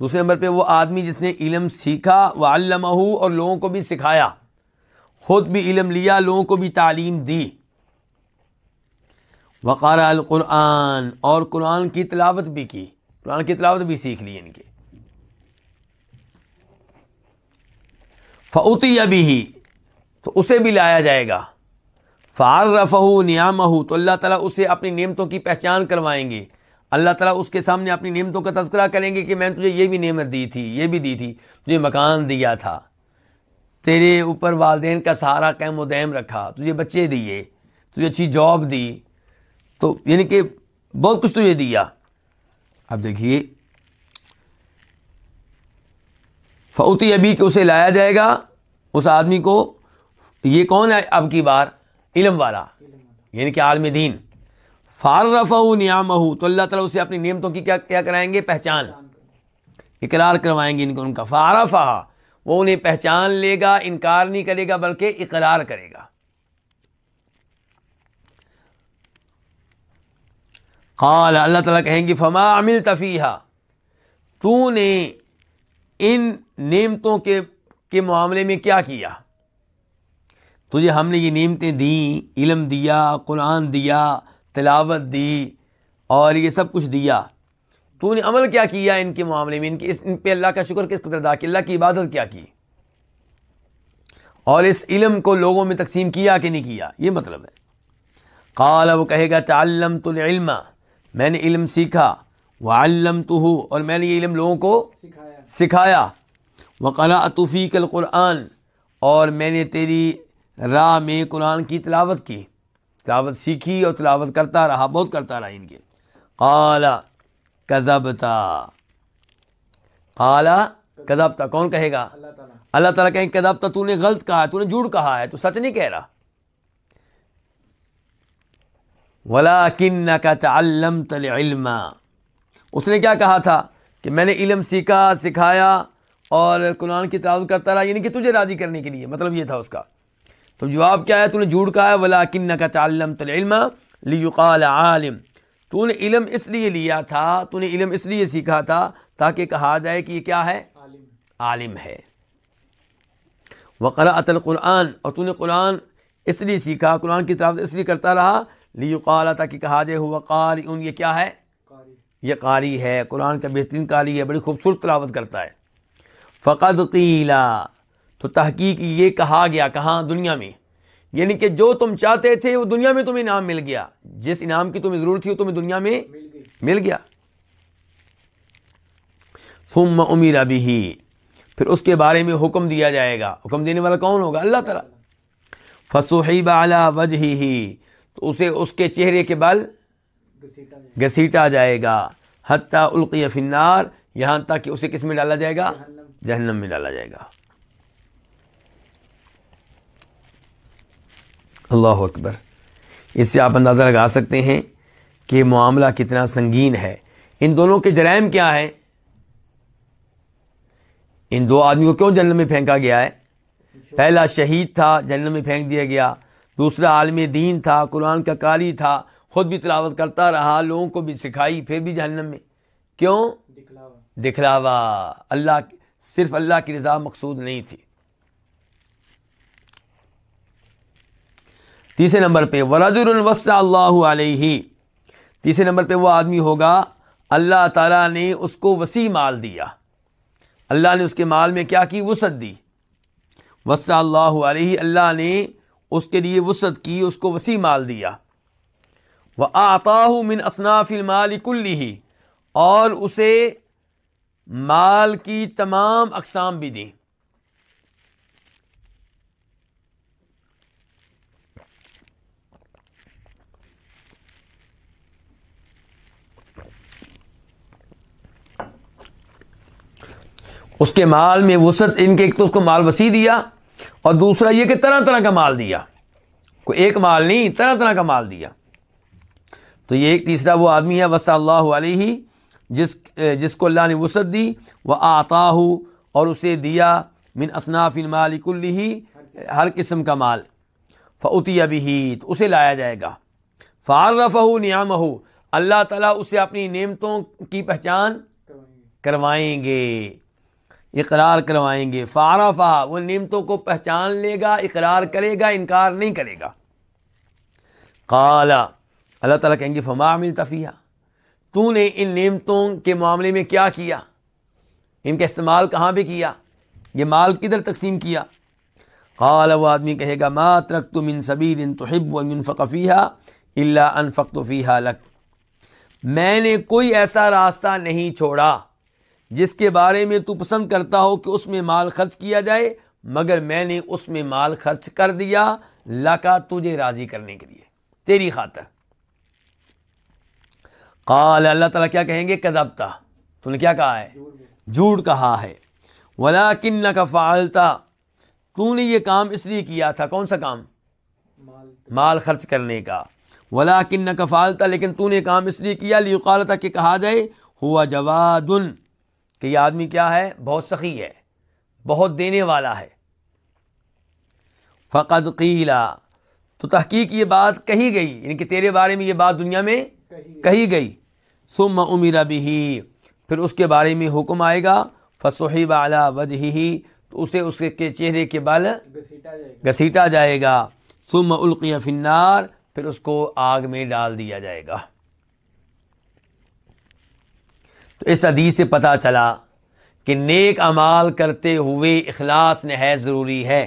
दूसरे नंबर पे वो आदमी जिसने इलम सीखा वह और लोगों को भी सिखाया ख़ुद भी इलम लिया लोगों को भी तालीम दी वक़ार कुरान और कुरान की तलावत भी की कुरान की तलावत भी सीख ली इनके अभी भी तो उसे भी लाया जाएगा फ़ार रफ़ू नियामहू तो अल्लाह ताला उसे अपनी नियमतों की पहचान करवाएंगे अल्लाह ताला उसके सामने अपनी नियमतों का तस्करा करेंगे कि मैंने तुझे ये भी नियमत दी थी ये भी दी थी तुझे मकान दिया था तेरे ऊपर वालदेन का सहारा कैम उदैम रखा तुझे बच्चे दिए तुझे अच्छी जॉब दी तो यानी कि बहुत कुछ तुझे दिया अब देखिए फ़ौती अभी के उसे लाया जाएगा उस आदमी को ये कौन है अब की बार इलम वाला यानी कि आलम दीन फारफ़ू नियामहू तो अल्लाह ताला उसे अपनी नियमतों की क्या क्या कराएंगे पहचान इकरार करवाएंगे इनको उनका फारफ़ा वो उन्हें पहचान लेगा इनकार नहीं करेगा बल्कि इकरार करेगा काल अल्लाह ताला कहेंगे फमा अमिल तफ़ीहा तूने इन नियमतों के के मामले में क्या किया तुझे हमने ये नियमतें दी इलम दिया कुरान दिया तलावत दी और ये सब कुछ दिया तूने अमल क्या किया इनके मामले में इनके इस इन पर अल्लाह का शुक्र किस कदर अदा किया अल्लाह की इबादत क्या की और इस इलम को लोगों में तकसीम किया कि नहीं किया ये मतलब है काला वो कहेगा तम तुलमा मैंने इल्म सीखा वम तो हो और मैंने ये इलम लोगों को सिखाया, सिखाया। वक़ला तफ़ी कल क़ुरान और मैंने तेरी राह में कुरान की तलावत की तलावत सीखी और तलावत करता रहा बहुत करता रहा इनके काला कजबता काला कजबता कौन कहेगा अल्लाह ताला कहें कजबता तूने गलत कहा तूने झूठ कहा है तू सच नहीं कह रहा वला किन्ना का तल्लम तलमा उसने क्या कहा था कि मैंने इलम सीखा सिखाया और कुरान की तलावत करता रहा यानी कि तुझे राज़ी करने के लिए मतलब ये था उसका तो जवाब क्या है तूने झूठ कहा है वला किन्न का तल्लम तलमा लियुकाल आलिम तूने इलम इसलिए लिया था तूने इलम इसलिए सीखा था ताकि कहा जाए कि ये क्या है आलिम, है वक़रा अतल कुरान और तूने कुरान इसलिए सीखा कुरान की तरफ इसलिए करता रहा लियुकाल ताकि कहा जाए हुआ कारी उन ये क्या है ये कारी है कुरान का बेहतरीन कारी है बड़ी खूबसूरत तलावत करता है फ़कद कीला तो तहकीक ये कहा गया कहाँ दुनिया में यानी कि जो तुम चाहते थे वो दुनिया में तुम्हें इनाम मिल गया जिस इनाम की तुम्हें ज़रूरत थी वो तुम्हें दुनिया में मिल गया फुम उमीरा भी फिर उसके बारे में हुक्म दिया जाएगा हुक्म देने वाला कौन होगा अल्लाह ताला फसुहिब अला ही तो उसे उसके चेहरे के बल घसीटा जाएगा हती फ़िन्नार यहाँ तक कि उसे किस में डाला जाएगा जहन्नम में डाला जाएगा अल्लाह अकबर इससे आप अंदाज़ा लगा सकते हैं कि मामला कितना संगीन है इन दोनों के जराइम क्या है इन दो आदमियों को क्यों जन्म में फेंका गया है पहला शहीद था जन्म में फेंक दिया गया दूसरा आलम दीन था कुरान का कारी था ख़ुद भी तलावत करता रहा लोगों को भी सिखाई फिर भी जहन्नम में क्यों दिखलावा दिखलावा अल्लाह सिर्फ अल्लाह की रज़ा मकसूद नहीं थी तीसरे नंबर पर वरजुलवसाही तीसरे नंबर पर वह आदमी होगा अल्लाह तला ने उसको वसी माल दिया अल्लाह ने उसके माल में क्या की वसत दी वसाही अल्लाह ने उसके लिए वसत की उसको वसी माल दिया व आता मिन असनाफिल असनाफिलमालिकुल्ली और उसे माल की तमाम अकसाम भी दी उसके माल में वसत इनके एक तो उसको माल वसी दिया और दूसरा ये कि तरह तरह का माल दिया को एक माल नहीं तरह तरह का माल दिया तो ये एक तीसरा वो आदमी है वसल्ला जिस जिसको अल्लाह ने वसत दी व आताहू और उसे दिया मिन असनाफिन मालिकुल्ली हर किस्म का माल अभी ही तो उसे लाया जाएगा फ़ारफ़ू रफ हो न्याम हो अल्लाह तला उसे अपनी नियमतों की पहचान करवाएंगे इकरार करवाएंगे फ़ारफ़ा वो नीमतों को पहचान लेगा इकरार करेगा इनकार नहीं करेगा काला अल्लाह ताला कहेंगे फमा मिल तफ़िया तूने इन नियमतों के मामले में क्या किया इनका इस्तेमाल कहाँ पर किया ये माल किधर तकसीम किया काल वो आदमी कहेगा मा तरक तुम इन सबीर इन तोहब फ़ीहा अनफ़क़ तो फ़ीहा लक मैंने कोई ऐसा रास्ता नहीं छोड़ा जिसके बारे में तू पसंद करता हो कि उसमें माल खर्च किया जाए मगर मैंने उसमें माल खर्च कर दिया लाका तुझे राज़ी करने के लिए तेरी खातर काल अल्लाह तला क्या कहेंगे कदबता तूने क्या कहा है झूठ कहा है वला किन्न का फालता ने यह काम इसलिए किया था कौन सा काम माल, खर्च करने का वला किन्न का फालता लेकिन तूने काम इसलिए किया लियुकालता कि कहा जाए हुआ जवादुन कि यह आदमी क्या है बहुत सखी है बहुत देने वाला है फ़कद कीला तो तहकीक ये बात कही गई यानी कि तेरे बारे में ये बात दुनिया में कही गई सुम उमिरा बिही फिर उसके बारे में हुक्म आएगा फसोहिब आला वजही तो उसे उसके के चेहरे के बाल घसीटा जाएगा घसीटा जाएगा सुम उल्किया फिन्नार फिर उसको आग में डाल दिया जाएगा तो इस हदीस से पता चला कि नेक अमाल करते हुए अखलास नहायत ज़रूरी है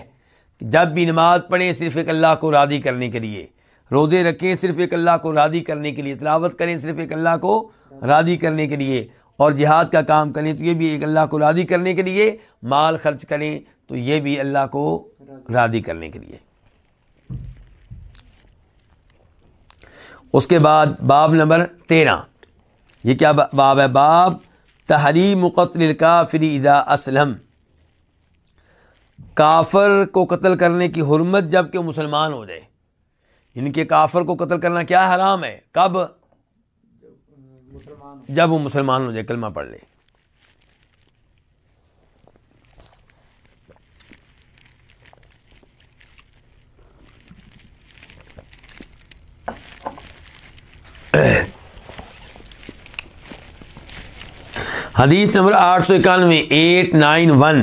जब भी नमाज़ पढ़ें सिर्फ़ एक अल्लाह को राधी करने के लिए रोज़े रखें सिर्फ़ एक अल्लाह को राधी करने के लिए तलावत करें सिर्फ़ एक अल्लाह को राधी करने के लिए और जिहाद का काम करें तो ये भी एक अल्लाह को रादी करने के लिए माल खर्च करें तो ये भी अल्लाह को रादी करने के लिए उसके बाद बाब नंबर तेरह ये क्या बाब है बाब तहरीम कत्ल काफिर इदा असलम काफर को कत्ल करने की हरमत जबकि मुसलमान हो जाए इनके काफर को कत्ल करना क्या हराम है कब जब वो मुसलमान हो जाए कलमा पढ़ ले [CLEARS THROAT] हदीस नंबर आठ सौ इक्यानवे एट नाइन वन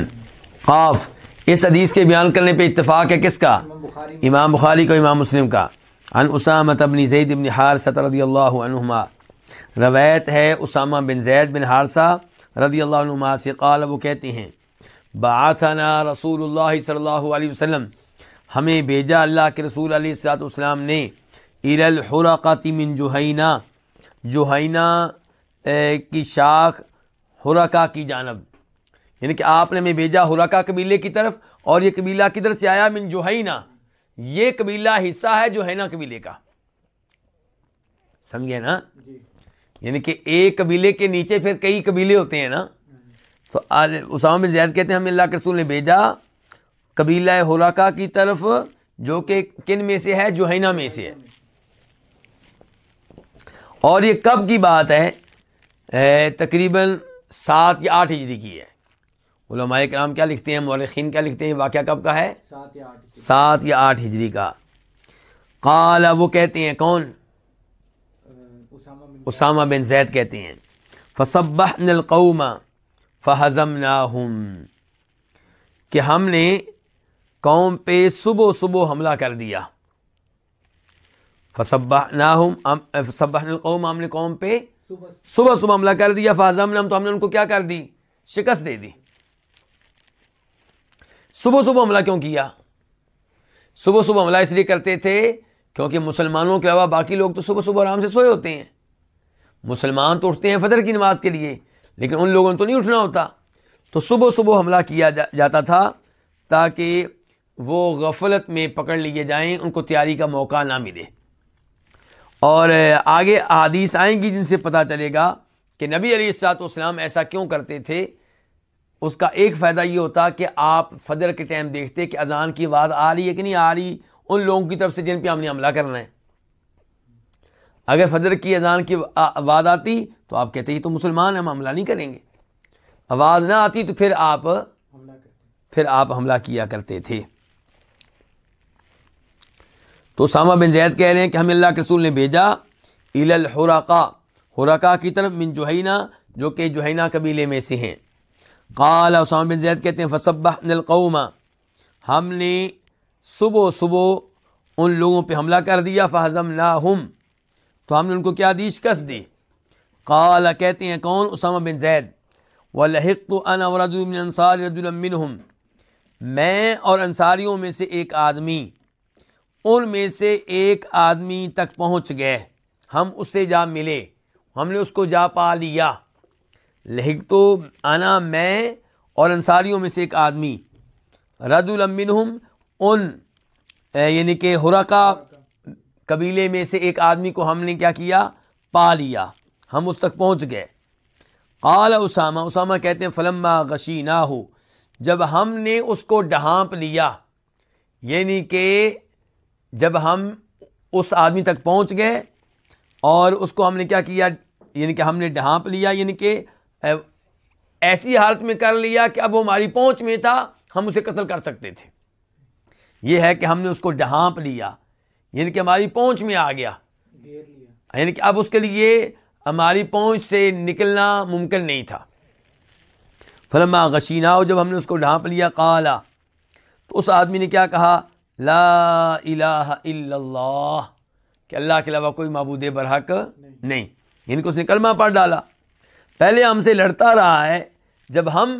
काफ इस हदीस के बयान करने पर इतफ़ाक़ है किसका इमाम बुखारी को इमाम मुस्लिम का अन उसामा तबनी जैद इबन हारसा रदी अल्लाहुमा रवायत है उसामा बिन जैद बिन हारसा रदी अल्लाहुमा से काल वो कहती हैं बाथाना रसूल सल्लल्लाहु अलैहि वसल्लम हमें भेजा अल्लाह के रसूल अलैहिस्सलाम ने इलहुराक़ाती मिन जुहैना जुहैना की शाख हुरका की जानब यानी कि आपने मैं भेजा हुरका कबीले की तरफ और ये कबीला किधर से आया मिन जोहैना ये कबीला हिस्सा है जोहैना कबीले का समझे ना यानी कि एक कबीले के नीचे फिर कई कबीले होते हैं ना तो आज उसामा बिन जैद कहते हैं हमें अल्लाह के रसूल ने भेजा कबीला हुरका की तरफ जो कि किन में से है जोहैना में से है और ये कब की बात है तकरीबन सात या आठ हिजरी की है उलमाए कराम क्या लिखते हैं मौरखीन क्या लिखते हैं वाक़ कब का है सात या आठ हिजरी का काला वो कहते हैं कौन उसामा बिन जैद कहते हैं फसब्बह नलकौमा फ़ज़म नाहम कि हमने कौम पे सुबह सुबह हमला कर दिया फसब्बा नाहम फसब्बा नलकौम हमने कौम पे सुबह सुबह हमला कर दिया फाजम ने हम तो हमने उनको क्या कर दी शिकस्त दे दी सुबह सुबह हमला क्यों किया सुबह सुबह हमला इसलिए करते थे क्योंकि मुसलमानों के अलावा बाकी लोग तो सुबह सुबह आराम से सोए होते हैं मुसलमान तो उठते हैं फजर की नमाज के लिए लेकिन उन लोगों तो नहीं उठना होता तो सुबह सुबह हमला किया जा, जाता था ताकि वो गफलत में पकड़ लिए जाएं उनको तैयारी का मौका ना मिले और आगे आदीस आएंगी जिनसे पता चलेगा कि नबी अली ऐसा क्यों करते थे उसका एक फ़ायदा ये होता कि आप फजर के टाइम देखते कि अजान की आवाज़ आ रही है कि नहीं आ रही उन लोगों की तरफ से जिन पर हमने हमला करना है अगर फजर की अजान की आवाज़ आती तो आप कहते ये तो मुसलमान हम हमला नहीं करेंगे आवाज़ ना आती तो फिर आप फिर आप हमला किया करते थे तो उसामा बिन जैद कह रहे हैं कि हम अल्लाह के रसूल ने भेजा इलल हुराका हुराका की तरफ मिन जुहैना जो कि जुहैना कबीले में से हैं काल उसामा बिन जैद कहते हैं फसब्बाकौमा हमने सुबह सुबह उन लोगों पर हमला कर दिया फ़ाज़म ना हम तो हमने उनको क्या दी शिकस्त दी काला कहते हैं कौन उसामा बिन जैद व लहक तो अनवरजुल अंसार मैं और अंसारियों में से एक आदमी उनमें से एक आदमी तक पहुंच गए हम उससे जा मिले हमने उसको जा पा लिया लहक तो आना मैं और अंसारियों में से एक आदमी हम उन यानी कि हुरका कबीले में से एक आदमी को हमने क्या किया पा लिया हम उस तक पहुंच गए काल उसामा उसामा कहते हैं फलम्मा गशी ना हो जब हमने उसको डहाँप लिया यानी कि जब हम उस आदमी तक पहुंच गए और उसको हमने क्या किया यानी कि हमने ढांप लिया यानी कि ऐसी हालत में कर लिया कि अब वो हमारी पहुंच में था हम उसे कत्ल कर सकते थे ये है कि हमने उसको ढांप लिया यानी कि हमारी पहुंच में आ गया यानी कि अब उसके लिए हमारी पहुंच से निकलना मुमकिन नहीं था फलमा गशीना जब हमने उसको ढांप लिया काला तो उस आदमी ने क्या कहा ला इल्लल्लाह अल्लाह के अलावा कोई मबूद बरहक नहीं, इनको उसने कलमा पढ़ डाला पहले हमसे लड़ता रहा है जब हम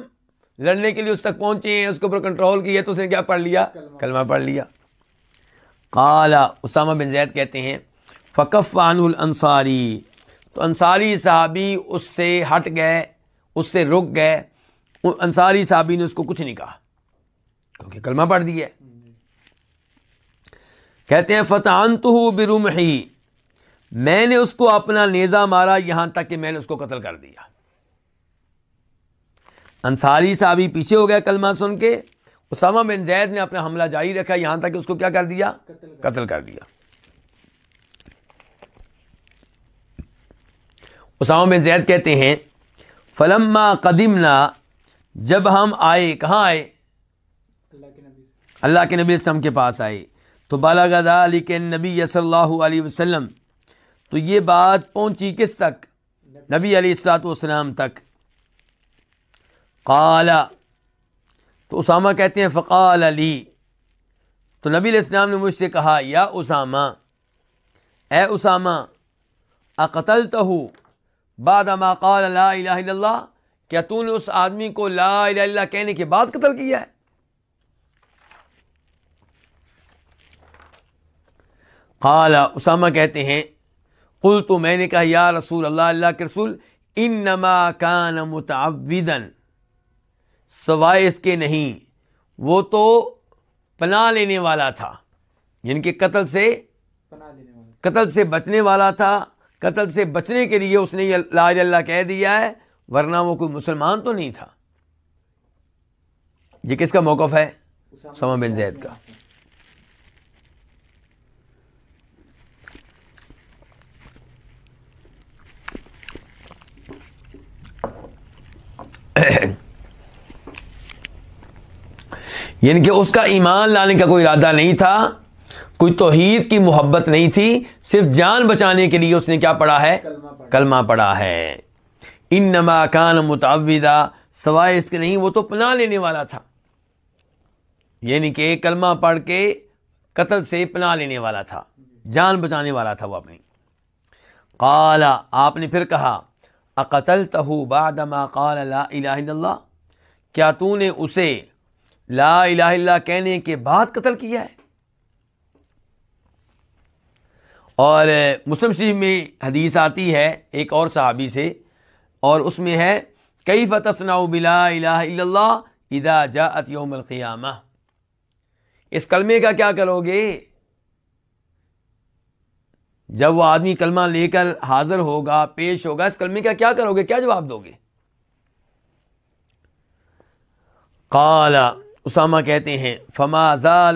लड़ने के लिए उस तक पहुंचे हैं उसके ऊपर कंट्रोल किया तो उसने क्या पढ़ लिया कलमा, कलमा पढ़ लिया काला उसामा बिन जैद कहते हैं फ़कफ़ानसारी तो अंसारी साहबी उससे हट गए उससे रुक गए अंसारी साहबी ने उसको कुछ नहीं कहा क्योंकि कलमा पढ़ दिया है कहते हैं फ़तहतु बिरुम ही मैंने उसको अपना नेज़ा मारा यहां तक कि मैंने उसको कत्ल कर दिया अंसारी साहबी पीछे हो गया कलमा सुन के उसामा बिन जैद ने अपना हमला जारी रखा यहां तक उसको क्या कर दिया कत्ल कर दिया उसामा बिन जैद कहते हैं फलम्मा कदमना जब हम आए कहाँ आए अल्लाह के नबी वसम के पास आए तो बालागदा अली के नबी सल्लल्लाहु वसम तो ये बात पहुँची किस तक नबी अलीसलाम तक काला तो उसामा कहते हैं फ़काल अली तो नबी इस्लाम ने मुझसे कहा या उसामा ए उसामा अकतल तो बादमा क़ाल ला क्या तूने उस आदमी को ला कहने के बाद कतल किया है काला उसामा कहते हैं कुल तो मैंने कहा या रसूल अल्लाह अल्लाह के रसूल इन नमा का न मुतविदन सवाए इसके नहीं वो तो पना लेने वाला था जिनके कत्ल से कत्ल से बचने वाला था कत्ल से बचने के लिए उसने ये ला कह दिया है वरना वो कोई मुसलमान तो नहीं था ये किसका मौकफ है समा बिन जैद का [COUGHS] यानी कि उसका ईमान लाने का कोई इरादा नहीं था कोई तोहीद की मोहब्बत नहीं थी सिर्फ जान बचाने के लिए उसने क्या पढ़ा है कलमा पढ़ा, है इन नमा कान मुतविदा सवाए इसके नहीं वो तो पना लेने वाला था यानी कि कलमा पढ़ के कतल से पना लेने वाला था जान बचाने वाला था वो अपनी काला आपने फिर कहा अकतल तहु बादमा काल ला इला क्या तूने उसे ला इला कहने के बाद कत्ल किया है और मुस्लिम शरीफ में हदीस आती है एक और सहाबी से और उसमें है कई फ़तसना बिला इला इदा जा अतयोमल क़ियामा इस कलमे का क्या करोगे जब वो आदमी कलमा लेकर हाजिर होगा पेश होगा इस कलमे का क्या करोगे क्या जवाब दोगे काला उसामा कहते हैं फमाजा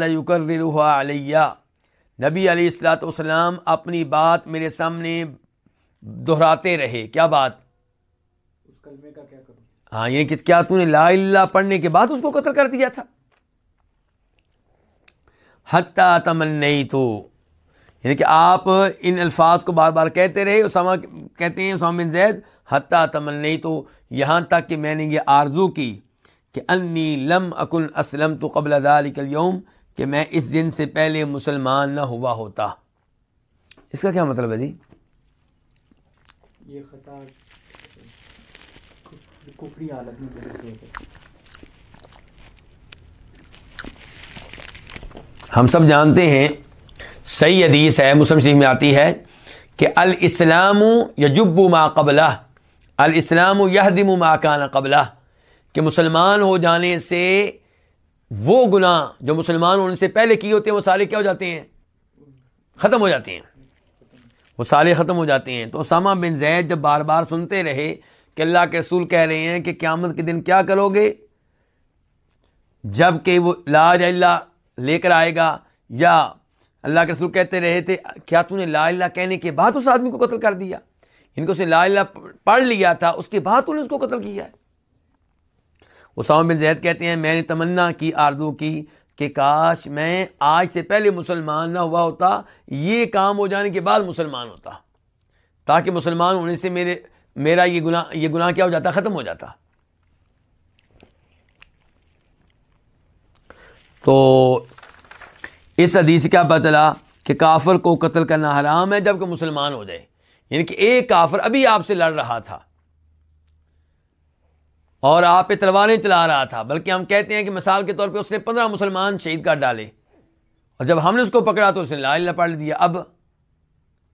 नबी अलीसलाम अपनी बात मेरे सामने दोहराते रहे क्या बात हाँ ये कि क्या तूने ला पढ़ने के बाद उसको कत्ल कर दिया था हत्ता तमन्नई तो यानी कि आप इन अल्फाज को बार बार कहते रहे उसामा कहते हैं उसामा बिन जैद हती तमन नहीं तो यहाँ तक कि मैंने ये आरजू की कि अन्नी लम अकुन असलम तो कबल अदालिकल दालकलयम कि मैं इस दिन से पहले मुसलमान न हुआ होता इसका क्या मतलब है जी हम सब जानते हैं सही हदीस है मुस्लिम शरीफ में आती है कि अल इस्लाम यजुब्बु मा कबला अल इस्लाम यहदिम मा काना कबला कि मुसलमान हो जाने से वो गुनाह जो मुसलमान होने से पहले किए होते हैं वो सारे क्या हो जाते हैं ख़त्म हो जाते हैं वो सारे ख़त्म हो जाते हैं तो उसामा बिन जैद जब बार बार सुनते रहे कि अल्लाह के रसूल कह रहे हैं कि क़्यामत के दिन क्या करोगे जबकि वो लाज अल्लाह लेकर आएगा या अल्लाह के रसूल कहते रहे थे क्या तूने ला ला कहने के बाद उस आदमी को कत्ल कर दिया इनको उसने ला ला पढ़ लिया था उसके बाद तूने उसको कत्ल किया है उसामा बिन जैद कहते हैं मैंने तमन्ना की आरजू की कि काश मैं आज से पहले मुसलमान ना हुआ होता ये काम हो जाने के बाद मुसलमान होता ताकि मुसलमान होने से मेरे मेरा ये गुना ये गुनाह क्या हो जाता ख़त्म हो जाता तो इस हदीस क्या पता चला कि काफर को कत्ल करना हराम है जबकि मुसलमान हो जाए यानी कि एक काफर अभी आपसे लड़ रहा था और आप पे तलवारें चला रहा था बल्कि हम कहते हैं कि मिसाल के तौर पे उसने पंद्रह मुसलमान शहीद कर डाले और जब हमने उसको पकड़ा तो उसने लाल लपाट दिया अब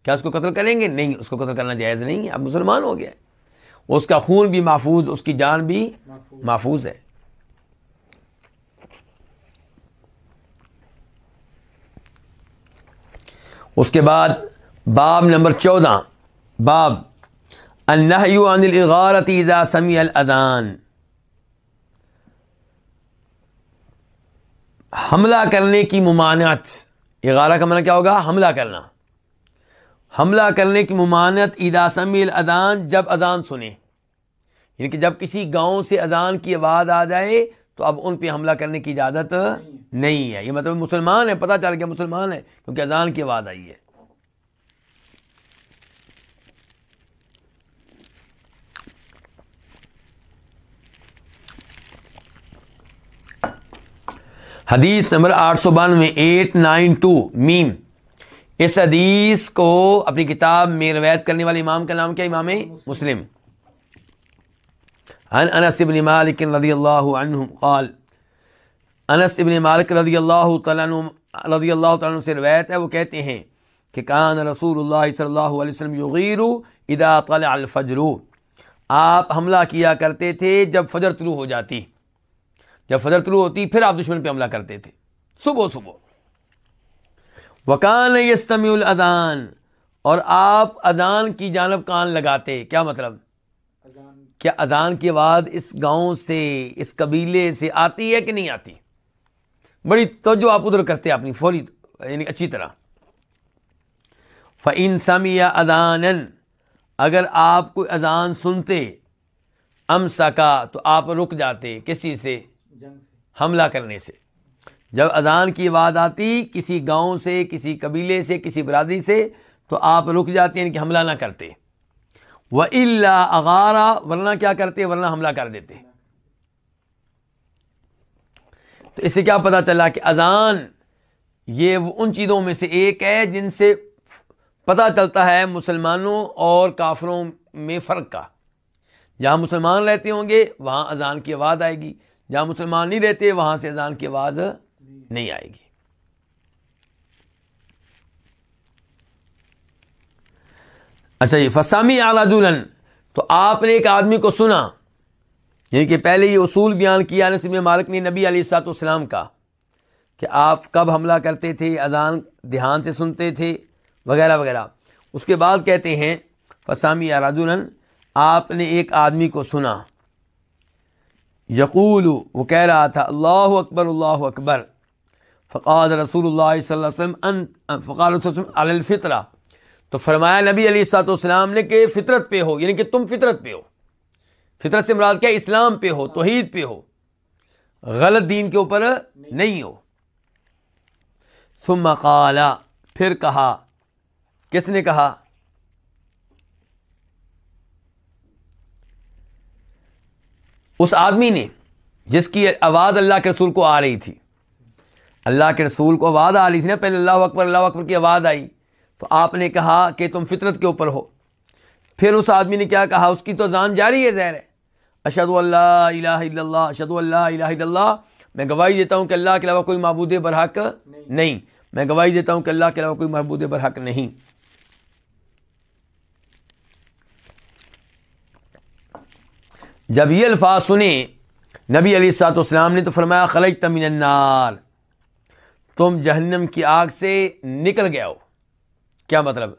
क्या उसको कत्ल करेंगे नहीं उसको कत्ल करना जायज़ नहीं है अब मुसलमान हो गया उसका खून भी महफूज उसकी जान भी महफूज है उसके बाद बाब नंबर चौदह बाब अन्नागारतीज़ा समी अदान हमला करने की ममानत एगारा का मना मतलब क्या होगा हमला करना हमला करने की ममानत ईदासमी अदान जब अजान सुने यानी कि जब किसी गांव से अजान की आवाज़ आ जाए तो अब उन पर हमला करने की इजाज़त नहीं है ये मतलब मुसलमान है पता चल गया मुसलमान है क्योंकि अजान की आवाज़ आई है हदीस नंबर आठ सौ बानवे एट नाइन टू मीम इस हदीस को अपनी किताब में रवायत करने वाले इमाम का नाम क्या इमाम मुस्लिम अन अनस इबन मालिक रदी अल्लाह क़ाल अनस इबन मालिक रदी अल्लाह रदी अल्लाह तु से रवायत है वो कहते हैं कि कान रसूल सल्ला वसम युगीर इदा तलफ़जरू आप हमला किया करते थे जब फजर तुलू हो जाती जब फजर तुलू होती फिर आप दुश्मन पर हमला करते थे सुबह सुबह वकान यस्तमी अदान और आप अजान की जानब कान लगाते क्या मतलब क्या अजान की आवाज़ इस गांव से इस कबीले से आती है कि नहीं आती बड़ी तोजो आप उधर करते अपनी फौरी यानी अच्छी तरह फ इन समिया अजान अगर आप कोई अजान सुनते अमसा का तो आप रुक जाते किसी से हमला करने से जब अजान की आवाज़ आती किसी गांव से किसी कबीले से किसी बरदरी से तो आप रुक जाते हैं कि हमला ना करते व इल्ला अगारा वरना क्या करते वरना हमला कर देते तो इससे क्या पता चला कि अज़ान ये उन चीज़ों में से एक है जिनसे पता चलता है मुसलमानों और काफरों में फ़र्क का जहाँ मुसलमान रहते होंगे वहाँ अज़ान की आवाज़ आएगी जहाँ मुसलमान नहीं रहते वहाँ से अज़ान की आवाज़ नहीं आएगी अच्छा ये फसामी आला दुल्हन तो आपने एक आदमी को सुना यानी कि पहले ये उसूल बयान किया नसीम मालिक ने नबी अलीसलाम का कि आप कब हमला करते थे अजान ध्यान से सुनते थे वगैरह वगैरह उसके बाद कहते हैं फसामी आला आपने एक आदमी को सुना यकूल वो कह रहा था अल्लाह अकबर अल्लाह अकबर फ़क़ाद रसूल सल्लम फ़क़ार अलफ़ितरा तो फरमाया नबी अली सातोसलाम ने कि फितरत पे हो यानी कि तुम फितरत पे हो फितरत से मुराद क्या इस्लाम पे हो तो पे हो गलत दीन के ऊपर नहीं हो सुम फिर कहा किसने कहा उस आदमी ने जिसकी आवाज़ अल्लाह के रसूल को आ रही थी अल्लाह के रसूल को आवाज़ आ रही थी ना पहले अल्लाह अकबर अल्लाह अकबर की आवाज़ आई तो आपने कहा कि तुम फितरत के ऊपर हो फिर उस आदमी ने क्या कहा उसकी तो जान जारी है जहर है अशद अशद मैं गवाही देता हूँ कि अल्लाह के अलावा कोई मबूद बरहक नहीं।, मैं गवाही देता हूँ कि अल्लाह के अलावा कोई महबूद बरहक नहीं जब ये अल्फाज सुने नबी अली सातम ने तो फरमाया खलज तमिनन्नार तुम जहन्नम की आग से निकल गया हो क्या मतलब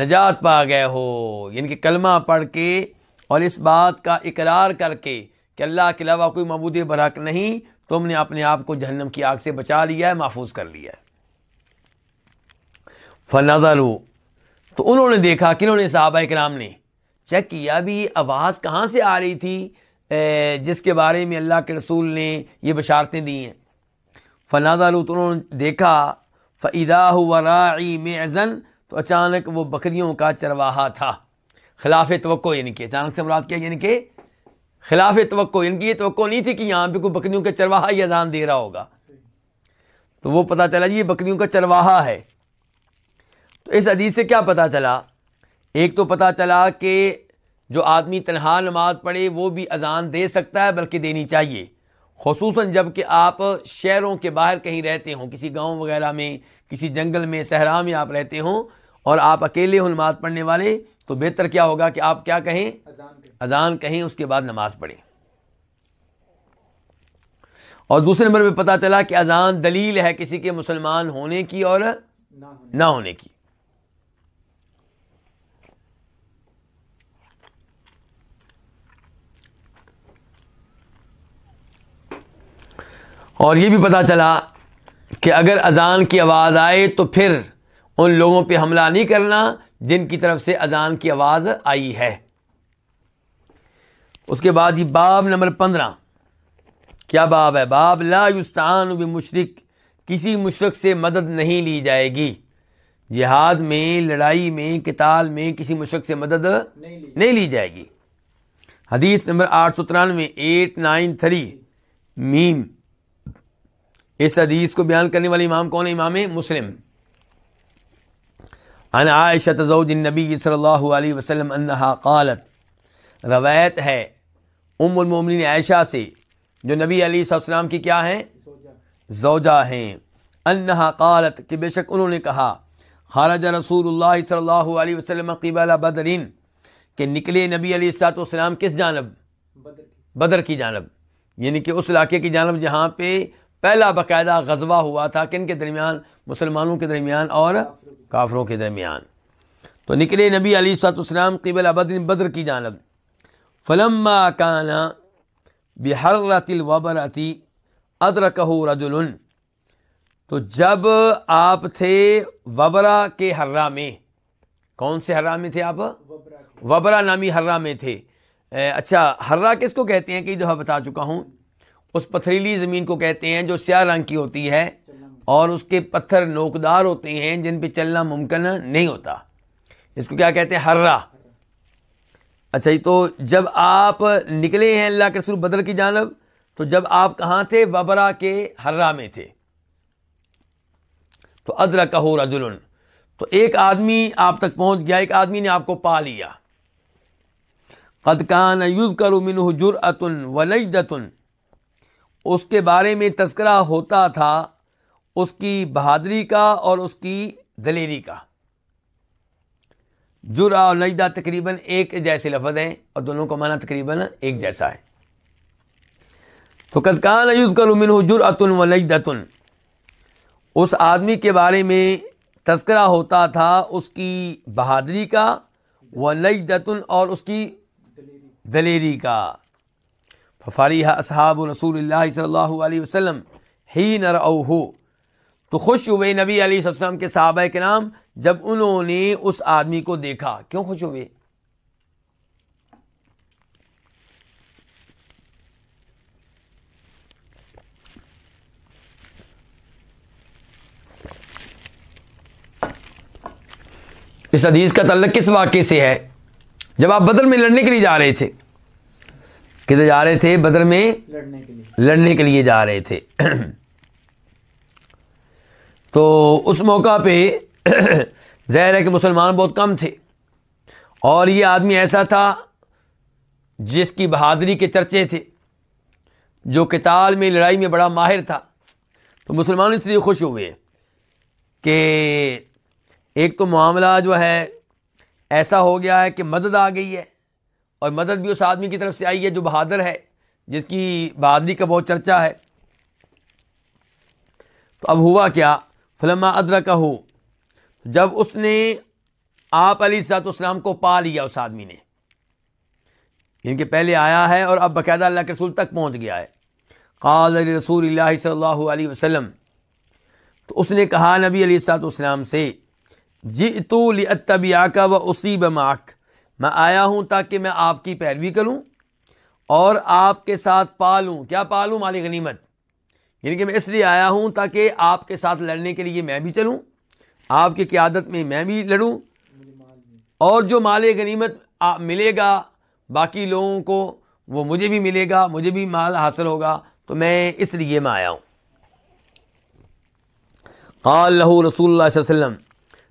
नजात पा गए हो यानी कि कलमा पढ़ के और इस बात का इकरार करके कि अल्लाह के अलावा कोई मबूद बरक नहीं तुमने अपने आप को जहन्नम की आग से बचा लिया है महफूज कर लिया है फनाजलो तो उन्होंने देखा कि उन्होंने साहबा कराम ने चेक किया भी आवाज़ कहाँ से आ रही थी जिसके बारे में अल्लाह के रसूल ने ये बशारतें दी हैं फनाजलो तो उन्होंने देखा फ़ैदा वराई मेज़न तो अचानक वो बकरियों का चरवाहा था खिलाफ तो यानी कि अचानक से मुराद क्या यानी कि खिलाफ तो यानी कि ये तो नहीं थी कि यहाँ पे कोई बकरियों का चरवाहा ही अजान दे रहा होगा तो वो पता चला जी ये बकरियों का चरवाहा है तो इस अदीज़ से क्या पता चला एक तो पता चला कि जो आदमी तनहा नमाज पढ़े वो भी अजान दे सकता है बल्कि देनी चाहिए खसूस जबकि आप शहरों के बाहर कहीं रहते हों किसी गाँव वगैरह में किसी जंगल में सहरा में आप रहते हों और आप अकेले हों नमाज़ पढ़ने वाले तो बेहतर क्या होगा कि आप क्या कहें अजान कहें उसके बाद नमाज़ पढ़ें और दूसरे नंबर पे पता चला कि अजान दलील है किसी के मुसलमान होने की और ना होने की और ये भी पता चला कि अगर अज़ान की आवाज़ आए तो फिर उन लोगों पे हमला नहीं करना जिनकी तरफ से अज़ान की आवाज़ आई है उसके बाद ही बाब नंबर पंद्रह क्या बाब है बाब ला युस्तान मुशरक किसी मुशरक से मदद नहीं ली जाएगी जिहाद में लड़ाई में किताल में किसी मुशरक से मदद नहीं ली, नहीं ली जाएगी हदीस नंबर आठ सौ तिरानवे एट नाइन थ्री मीम इस अदीस को बयान करने वाले इमाम कौन है इमाम मुस्लिम अन आयशा नबी सल्ला वसलम अनहा रवायत है उममिन आयशा से जो नबी अलीसम की क्या है जोजा हैं अनहा कालत कि बेशक उन्होंने कहा खाराजा रसूल सल्ला वसलम क़िबला बदरिन के निकले नबी अलीसलाम किस जानब बदर की जानब यानी कि उस इलाके की जानब जहाँ पे पहला बाकायदा गजबा हुआ था किन के दरमियान मुसलमानों के दरमियान और काफरों के दरमियान तो निकले नबी अली सतम क़बल बदन बद्र की जानब फलम्मा काना अदर कहो रजुल तो जब आप थे वबरा के हर्रा में कौन से हर्रा में थे आप वबरा नामी हर्रा में थे अच्छा हर्रा किसको कहते हैं कि जो बता चुका हूँ उस पथरीली ज़मीन को कहते हैं जो स्या रंग की होती है और उसके पत्थर नोकदार होते हैं जिन पर चलना मुमकिन नहीं होता इसको क्या कहते हैं हर्रा अच्छा तो जब आप निकले हैं अल्लाह के रसूल बदर की जानब तो जब आप कहाँ थे वबरा के हर्रा में थे तो अदरा कहो रजुलन तो एक आदमी आप तक पहुँच गया एक आदमी ने आपको पा लिया कदकान युद्ध करो मिन जुरअतन वनजदतन उसके बारे में तस्करा होता था उसकी बहादरी का और उसकी दलेरी का जुरा और नजदा तकरीबन एक जैसे लफ्ज़ हैं और दोनों का माना तकरीबन एक जैसा है तो कदकान अयुज करुमिन जुरअतुन व नजदतुन उस आदमी के बारे में तस्करा होता था उसकी बहादरी का व नजदतुन और उसकी दलेरी का फ़ारिहा असहाब रसूल वसम ही नर हो तो खुश हुए नबी वसल्लम के साहब के नाम जब उन्होंने उस आदमी को देखा क्यों खुश हुए इस हदीस का तल्लक किस वाक्य से है जब आप बदल में लड़ने के लिए जा रहे थे किधर जा रहे थे बदर में लड़ने के लिए लड़ने के लिए जा रहे थे तो उस मौका पे जहर है कि मुसलमान बहुत कम थे और ये आदमी ऐसा था जिसकी बहादरी के चर्चे थे जो किताल में लड़ाई में बड़ा माहिर था तो मुसलमान इसलिए खुश हुए कि एक तो मामला जो है ऐसा हो गया है कि मदद आ गई है और मदद भी उस आदमी की तरफ से आई है जो बहादुर है जिसकी बहादुरी का बहुत चर्चा है तो अब हुआ क्या फलमा अदर का हो जब उसने आप अली सलाम को पा लिया उस आदमी ने इनके पहले आया है और अब बाकायदा अल्लाह के रसूल तक पहुंच गया है काल रसूल सल्लल्लाहु अलैहि वसल्लम तो उसने कहा नबी अली सलाम से जी तो लिया का व उसी बमाक मैं आया हूँ ताकि मैं आपकी पैरवी करूँ और आपके साथ पालूँ क्या पालूँ माली गनीमत यानी कि मैं इसलिए आया हूँ ताकि आपके साथ लड़ने के लिए मैं भी चलूँ आपकी क्यादत में मैं भी लड़ूँ और जो माल गनीमत मिलेगा बाकी लोगों को वो मुझे भी मिलेगा मुझे भी माल हासिल होगा तो मैं इसलिए मैं आया हूँ काल रसूल वसम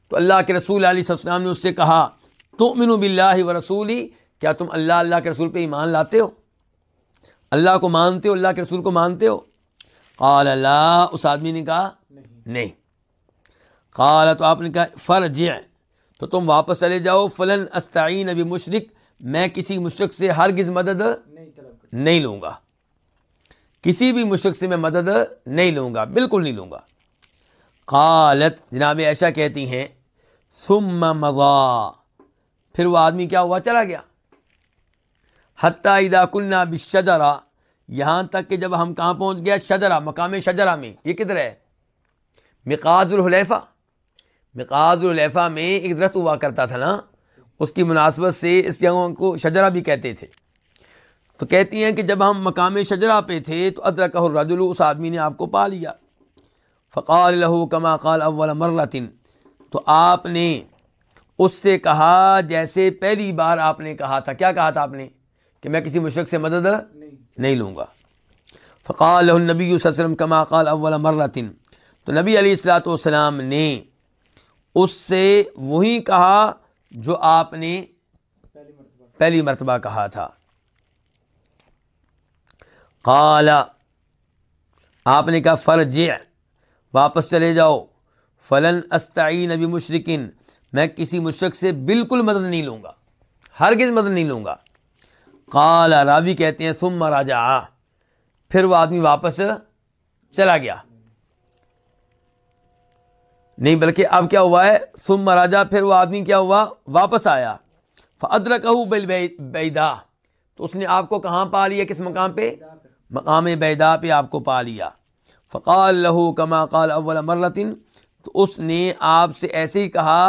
तो अल्लाह के रसूल वसम ने उससे कहा तो मिनु बिल्ला व रसूली क्या तुम अल्लाह अल्लाह के रसूल पर ही मान लाते हो अल्लाह को मानते हो अल्लाह के रसूल को मानते हो काल अल्लाह उस आदमी ने कहा नहीं, नहीं। तो आपने कहा फ़र्ज तो तुम वापस चले जाओ फलन अस्ताइन अभी मुशरक मैं किसी मुशरक से हरगिज़ मदद नहीं, लूँगा किसी भी मुश्क से मैं मदद नहीं लूँगा बिल्कुल नहीं लूँगा कालत जनाब ऐशा कहती हैं सुम मज़ा फिर वह आदमी क्या हुआ चला गया हती इदाकुल्ना बिशजरा यहाँ तक कि जब हम कहाँ पहुँच गया शजरा मकाम शजरा में ये किधर है मकाजुलहलेफ़ा मकाजुलहलेफ़ा में एक दरख्त हुआ करता था ना उसकी मुनासबत से इस जगहों को शजरा भी कहते थे तो कहती हैं कि जब हम मकाम शजरा पे थे तो अदरक रजुल उस आदमी ने आपको पा लिया फ़काल लहू कमा काल अव्वल मर्रतिन तो आपने उससे कहा जैसे पहली बार आपने कहा था क्या कहा था आपने कि मैं किसी मुशरक से मदद नहीं, नहीं लूँगा फ़काल नबी वसम कमा कल अव्वल मर्रतिन तो नबी अलैहिस्सलाम ने उससे वही कहा जो आपने पहली मरतबा कहा था काला आपने कहा फ़र्ज वापस चले जाओ फ़लन अस्ताई नबी मुशरकिन मैं किसी मुशक से बिल्कुल मदद नहीं लूँगा हरगिज़ मदद नहीं लूँगा काला रावी कहते हैं सुम राजा आ फिर वह आदमी वापस चला गया नहीं बल्कि अब क्या हुआ है सुम महाराजा फिर वह आदमी क्या हुआ वापस आया फ़द्र कहू बिल बैदा तो उसने आपको कहाँ पा लिया किस मकाम पे मकाम बैदा पे आपको पा लिया फ़काल लहू कमा काल अव्वल मरतिन तो उसने आपसे ऐसे ही कहा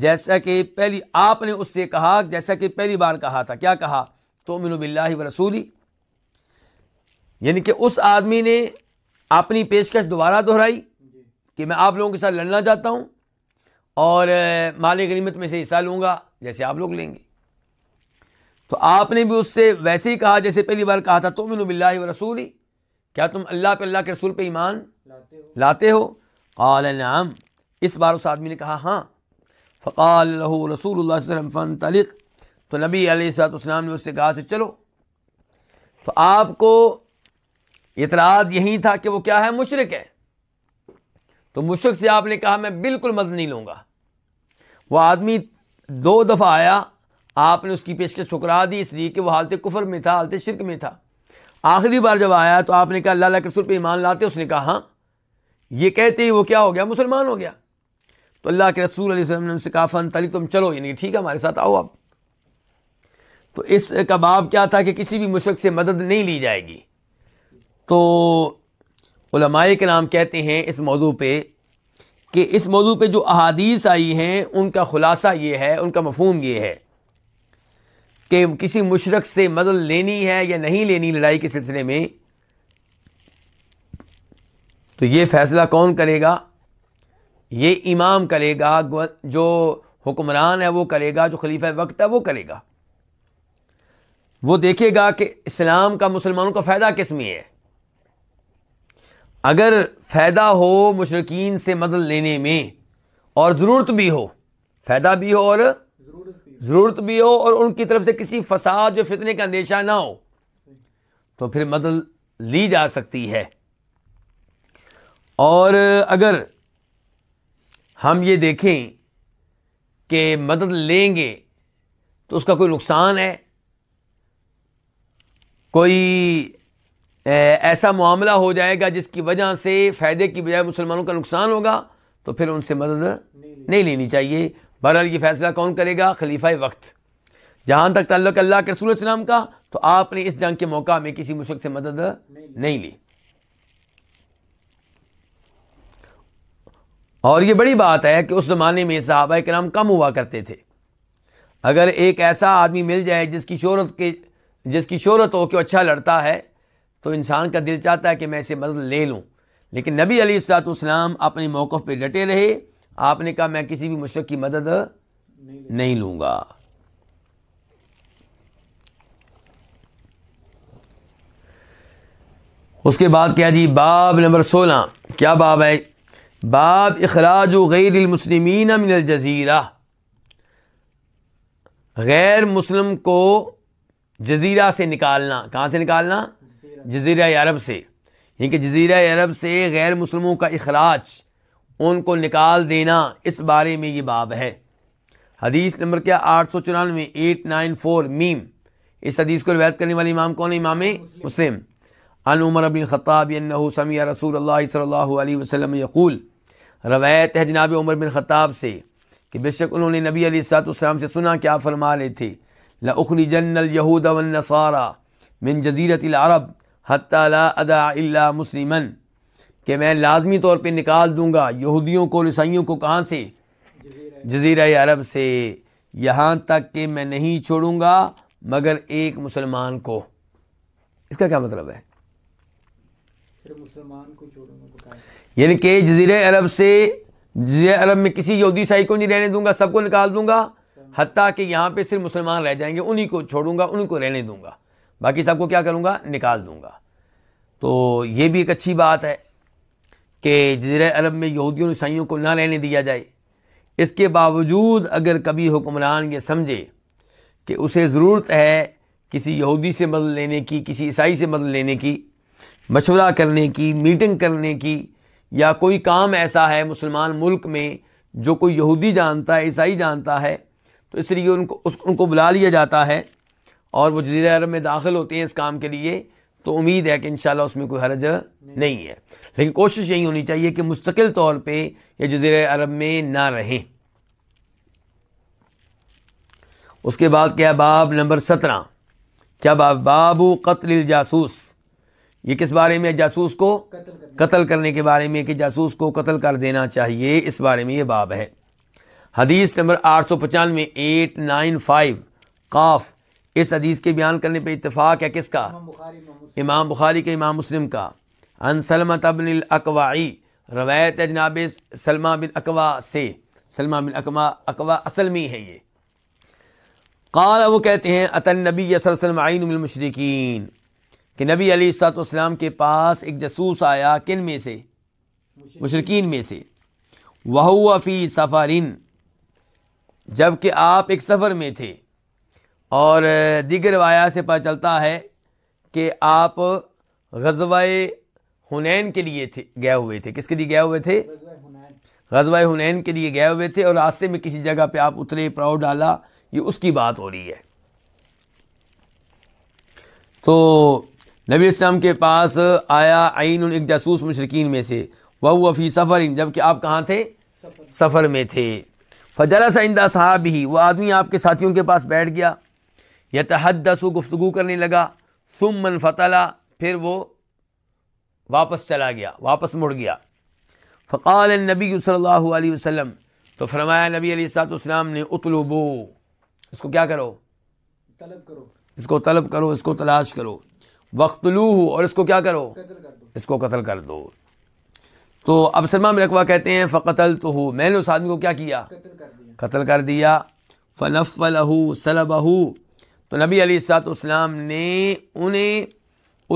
जैसा कि पहली आपने उससे कहा जैसा कि पहली बार कहा था क्या कहा तो मिनबिल्ला व रसूली यानी कि उस आदमी ने अपनी पेशकश दोबारा दोहराई कि मैं आप लोगों के साथ लड़ना चाहता हूँ और माल गनीमत में से हिस्सा लूंगा जैसे आप लोग लेंगे तो आपने भी उससे वैसे ही कहा जैसे पहली बार कहा था तो मिनबिल्ला व रसूली क्या तुम अल्लाह पे अल्लाह के रसूल पे ईमान लाते हो लाते हो नाम इस बार उस आदमी ने कहा हाँ फ़काल रसूल वसम फ़न तलिक तो नबी अलैहिस्सलाम ने उससे कहा से अच्छा, चलो तो आपको इतराद यही था कि वो क्या है मुशरक है तो मुशरक से आपने कहा मैं बिल्कुल मदद नहीं लूँगा वह आदमी दो दफ़ा आया आपने उसकी पेशकश ठुकरा दी इसलिए कि वह हालत कुफर में था हालत शिरक में था आखिरी बार जब आया तो आपने कहा अल्लाह के रसूल पर ईमान लाते उसने कहा हाँ ये कहते ही वो क्या हो गया मुसलमान हो गया तो अल्लाह के रसूल वसल्लम ने उनसे कहा फ़न तली तुम चलो यानी ठीक है हमारे साथ आओ आप तो इस कबाब क्या था कि किसी भी मुशक से मदद नहीं ली जाएगी तो उलमाए के नाम कहते हैं इस मौजू पर कि इस मौजू पर जो अहादीस आई हैं उनका ख़ुलासा ये है उनका मफहम ये है कि किसी मुशरक से मदद लेनी है या नहीं लेनी लड़ाई के सिलसिले में तो ये फ़ैसला कौन करेगा ये इमाम करेगा जो हुक्मरान है वो करेगा जो खलीफा वक्त है वो करेगा वो देखेगा कि इस्लाम का मुसलमानों का फ़ायदा किस में है अगर फ़ायदा हो मुशरकिन से मदद लेने में और ज़रूरत भी हो फ़ायदा भी हो और ज़रूरत भी हो और उनकी तरफ से किसी फसाद जो फितने का अंदेशा ना हो तो फिर मदद ली जा सकती है और अगर हम ये देखें कि मदद लेंगे तो उसका कोई नुकसान है कोई ऐसा मामला हो जाएगा जिसकी वजह से फ़ायदे की बजाय मुसलमानों का नुकसान होगा तो फिर उनसे मदद नहीं लेनी चाहिए बहरहाल ये फ़ैसला कौन करेगा खलीफा वक्त जहाँ तक तल्ल अल्लाह के रसूल का तो आपने इस जंग के मौका में किसी मुशक से मदद नहीं ली और ये बड़ी बात है कि उस ज़माने में के नाम कम हुआ करते थे अगर एक ऐसा आदमी मिल जाए जिसकी शोरत के जिसकी शोरत हो कि अच्छा लड़ता है तो इंसान का दिल चाहता है कि मैं इसे मदद ले लूँ लेकिन नबी अली सलाम अपने मौक़ पर डटे रहे आपने कहा मैं किसी भी मुशरक की मदद नहीं, नहीं लूँगा उसके बाद क्या जी बाब नंबर सोलह क्या बाब है बाब अखराज गैरमसलमिन मिनलजीरा गैर मुस्लिम को जजीरा से निकालना कहाँ से निकालना जजीरा अरब से यानी कि जजीरा अरब से गैर मुसलमों का अखराज उनको निकाल देना इस बारे में ये बाब है हदीस नंबर क्या आठ सौ चौरानवे एट नाइन फोर मीम इस हदीस को रिवायत करने वाले इमाम कौन है इमाम मुस्लिम अन उमर बिन ख़ताब समिया रसूल अलैहि वसम यकूल रवायत है जनाब उमर बिन ख़ताब से कि बेशक उन्होंने नबी अलीसलाम से सुना क्या फ़रमा रहे थे लखनी जन्नल यहूद मिन जजीरत अरब हत्ता अदा मुसलमन कि मैं लाजमी तौर पर निकाल दूँगा यहूदियों को ईसाइयों को कहाँ से जजीरा अरब से यहाँ तक कि मैं नहीं छोड़ूंगा मगर एक मुसलमान को इसका क्या मतलब है यानी कि जजीर अरब से जजीर अरब में किसी यहूदी ईसाई को नहीं रहने दूंगा सबको निकाल दूंगा हती कि यहाँ पे सिर्फ मुसलमान रह जाएंगे उन्हीं को छोड़ूंगा उन्हीं को रहने दूंगा बाकी सबको क्या करूँगा निकाल दूंगा तो ये भी एक अच्छी बात है कि जजीर अरब में यहूदियों ईसाइयों को ना रहने दिया जाए इसके बावजूद अगर कभी हुक्मरान ये समझे कि उसे ज़रूरत है किसी यहूदी से मदद लेने की किसी ईसाई से मदद लेने की मशवरा करने की मीटिंग करने की या कोई काम ऐसा है मुसलमान मुल्क में जो कोई यहूदी जानता है ईसाई जानता है तो इसलिए उनको उस उनको बुला लिया जाता है और वो जजीर अरब में दाखिल होते हैं इस काम के लिए तो उम्मीद है कि इन उसमें कोई हरज नहीं है लेकिन कोशिश यही होनी चाहिए कि मुस्तकिल तौर पर यह जजीर अरब में ना रहें उसके बाद क्या बाब नंबर सत्रह क्या बाब बाबू कत्ल जासूस ये किस बारे में जासूस को कत्ल करने, करने के बारे में कि जासूस को कत्ल कर देना चाहिए इस बारे में ये बाब है हदीस नंबर आठ सौ पचानवे एट नाइन फाइव काफ इस हदीस के बयान करने पर इतफ़ाक़ है किसका इमाम बुखारी के इमाम मुस्लिम का अन सलमा तबन अकवाई रवायत है जनाब सलमा बिन अकवा से सलमा बिन अकवा अकवा असल में है ये काल वो कहते हैं अतन नबी वसलम आइन कि नबी अली सलाम के पास एक जसूस आया किन में से मुशरकिन में से वह फ़ी सफ़ारिन जबकि आप एक सफ़र में थे और दिगर वाया से पता चलता है कि आप गजवा हुनैन के लिए थे गए हुए थे किसके लिए गए हुए थे गजवा हुनैन के लिए गए हुए थे और रास्ते में किसी जगह पे आप उतरे पाव डाला ये उसकी बात हो रही है तो नबी इस्लाम के पास आया आइन एक जासूस मशरकिन में से वह हुआ फ़ी सफ़र जबकि आप कहाँ थे सफ़र में थे फजला सइंदा साहब ही वह आदमी आपके साथियों के पास बैठ गया यह व गुफ्तु करने लगा सुम मन फतला फिर वो वापस चला गया वापस मुड़ गया फ़काल नबी सल्लल्लाहु अलैहि तो फरमाया नबी सातम ने उतलबो इसको क्या करो तलब करो इसको तलब करो इसको तलाश करो वक्तलू और इसको क्या करो इसको कत्ल कर दो तो अब सलमा मरकवा कहते हैं फ़कतल तो हो मैंने उस आदमी को क्या किया कत्ल कर दिया फ़नफ़ लहू सलबहू तो नबी अली ने उन्हें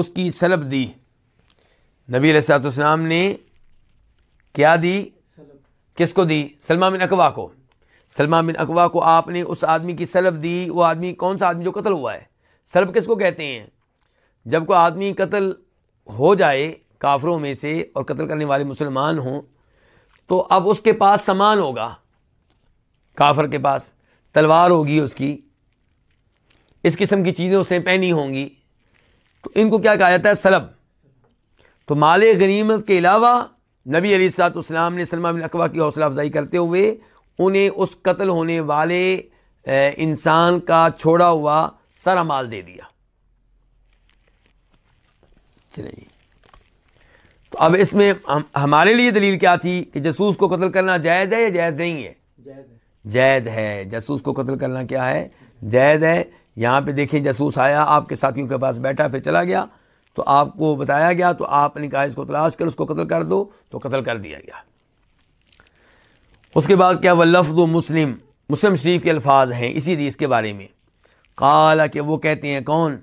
उसकी सलब दी नबी सातम ने क्या दी किसको दी सलमा बिन अकवा को सलमा बिन अकवा को आपने उस आदमी की सलब दी वो आदमी कौन सा आदमी जो कत्ल हुआ है सलब किसको कहते हैं जब कोई आदमी कत्ल हो जाए काफरों में से और कत्ल करने वाले मुसलमान हों तो अब उसके पास सामान होगा काफर के पास तलवार होगी उसकी इस किस्म की चीज़ें उसने पहनी होंगी तो इनको क्या कहा जाता है सलब तो माल गनीमत के अलावा नबी अली सातम ने सलमा बिन अकवा की हौसला अफजाई करते हुए उन्हें उस कत्ल होने वाले इंसान का छोड़ा हुआ सारा माल दे दिया अच्छे नहीं तो अब इसमें हम, हमारे लिए दलील क्या थी कि जसूस को कत्ल करना जायज़ है या जायज़ नहीं है जायद है जसूस को कत्ल करना क्या है जायद है यहाँ पे देखें जसूस आया आपके साथियों के पास बैठा फिर चला गया तो आपको बताया गया तो आपने कहा इसको तलाश कर उसको कत्ल कर दो तो कत्ल कर दिया गया उसके बाद क्या वह लफ्ज़ मुस्लिम मुस्लिम शरीफ के अल्फाज हैं इसी हदीस इसके बारे में काला के वो कहते हैं कौन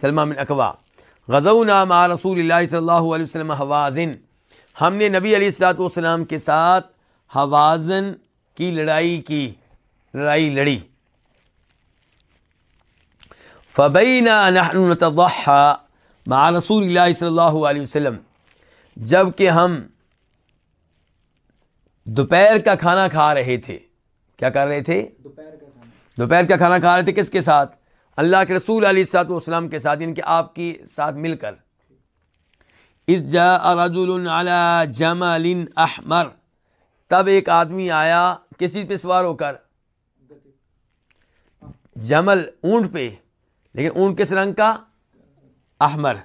सलमा बिन अकवा गज़ौनाम रसूल सल्ला हवाजिन हमने नबी सलाम के साथ हवाजन की लड़ाई की लड़ाई लड़ी फ़बैना मा रसूल जबकि हम दोपहर का खाना खा रहे थे क्या कर रहे थे दोपहर का खाना खा रहे थे किसके साथ अल्लाह के रसूल अलीसलाम के साथ इनके कि आपकी साथ मिलकर इजा अला जमलिन अहमर तब एक आदमी आया किसी पे सवार होकर जमल ऊंट पे लेकिन ऊंट किस रंग का अहमर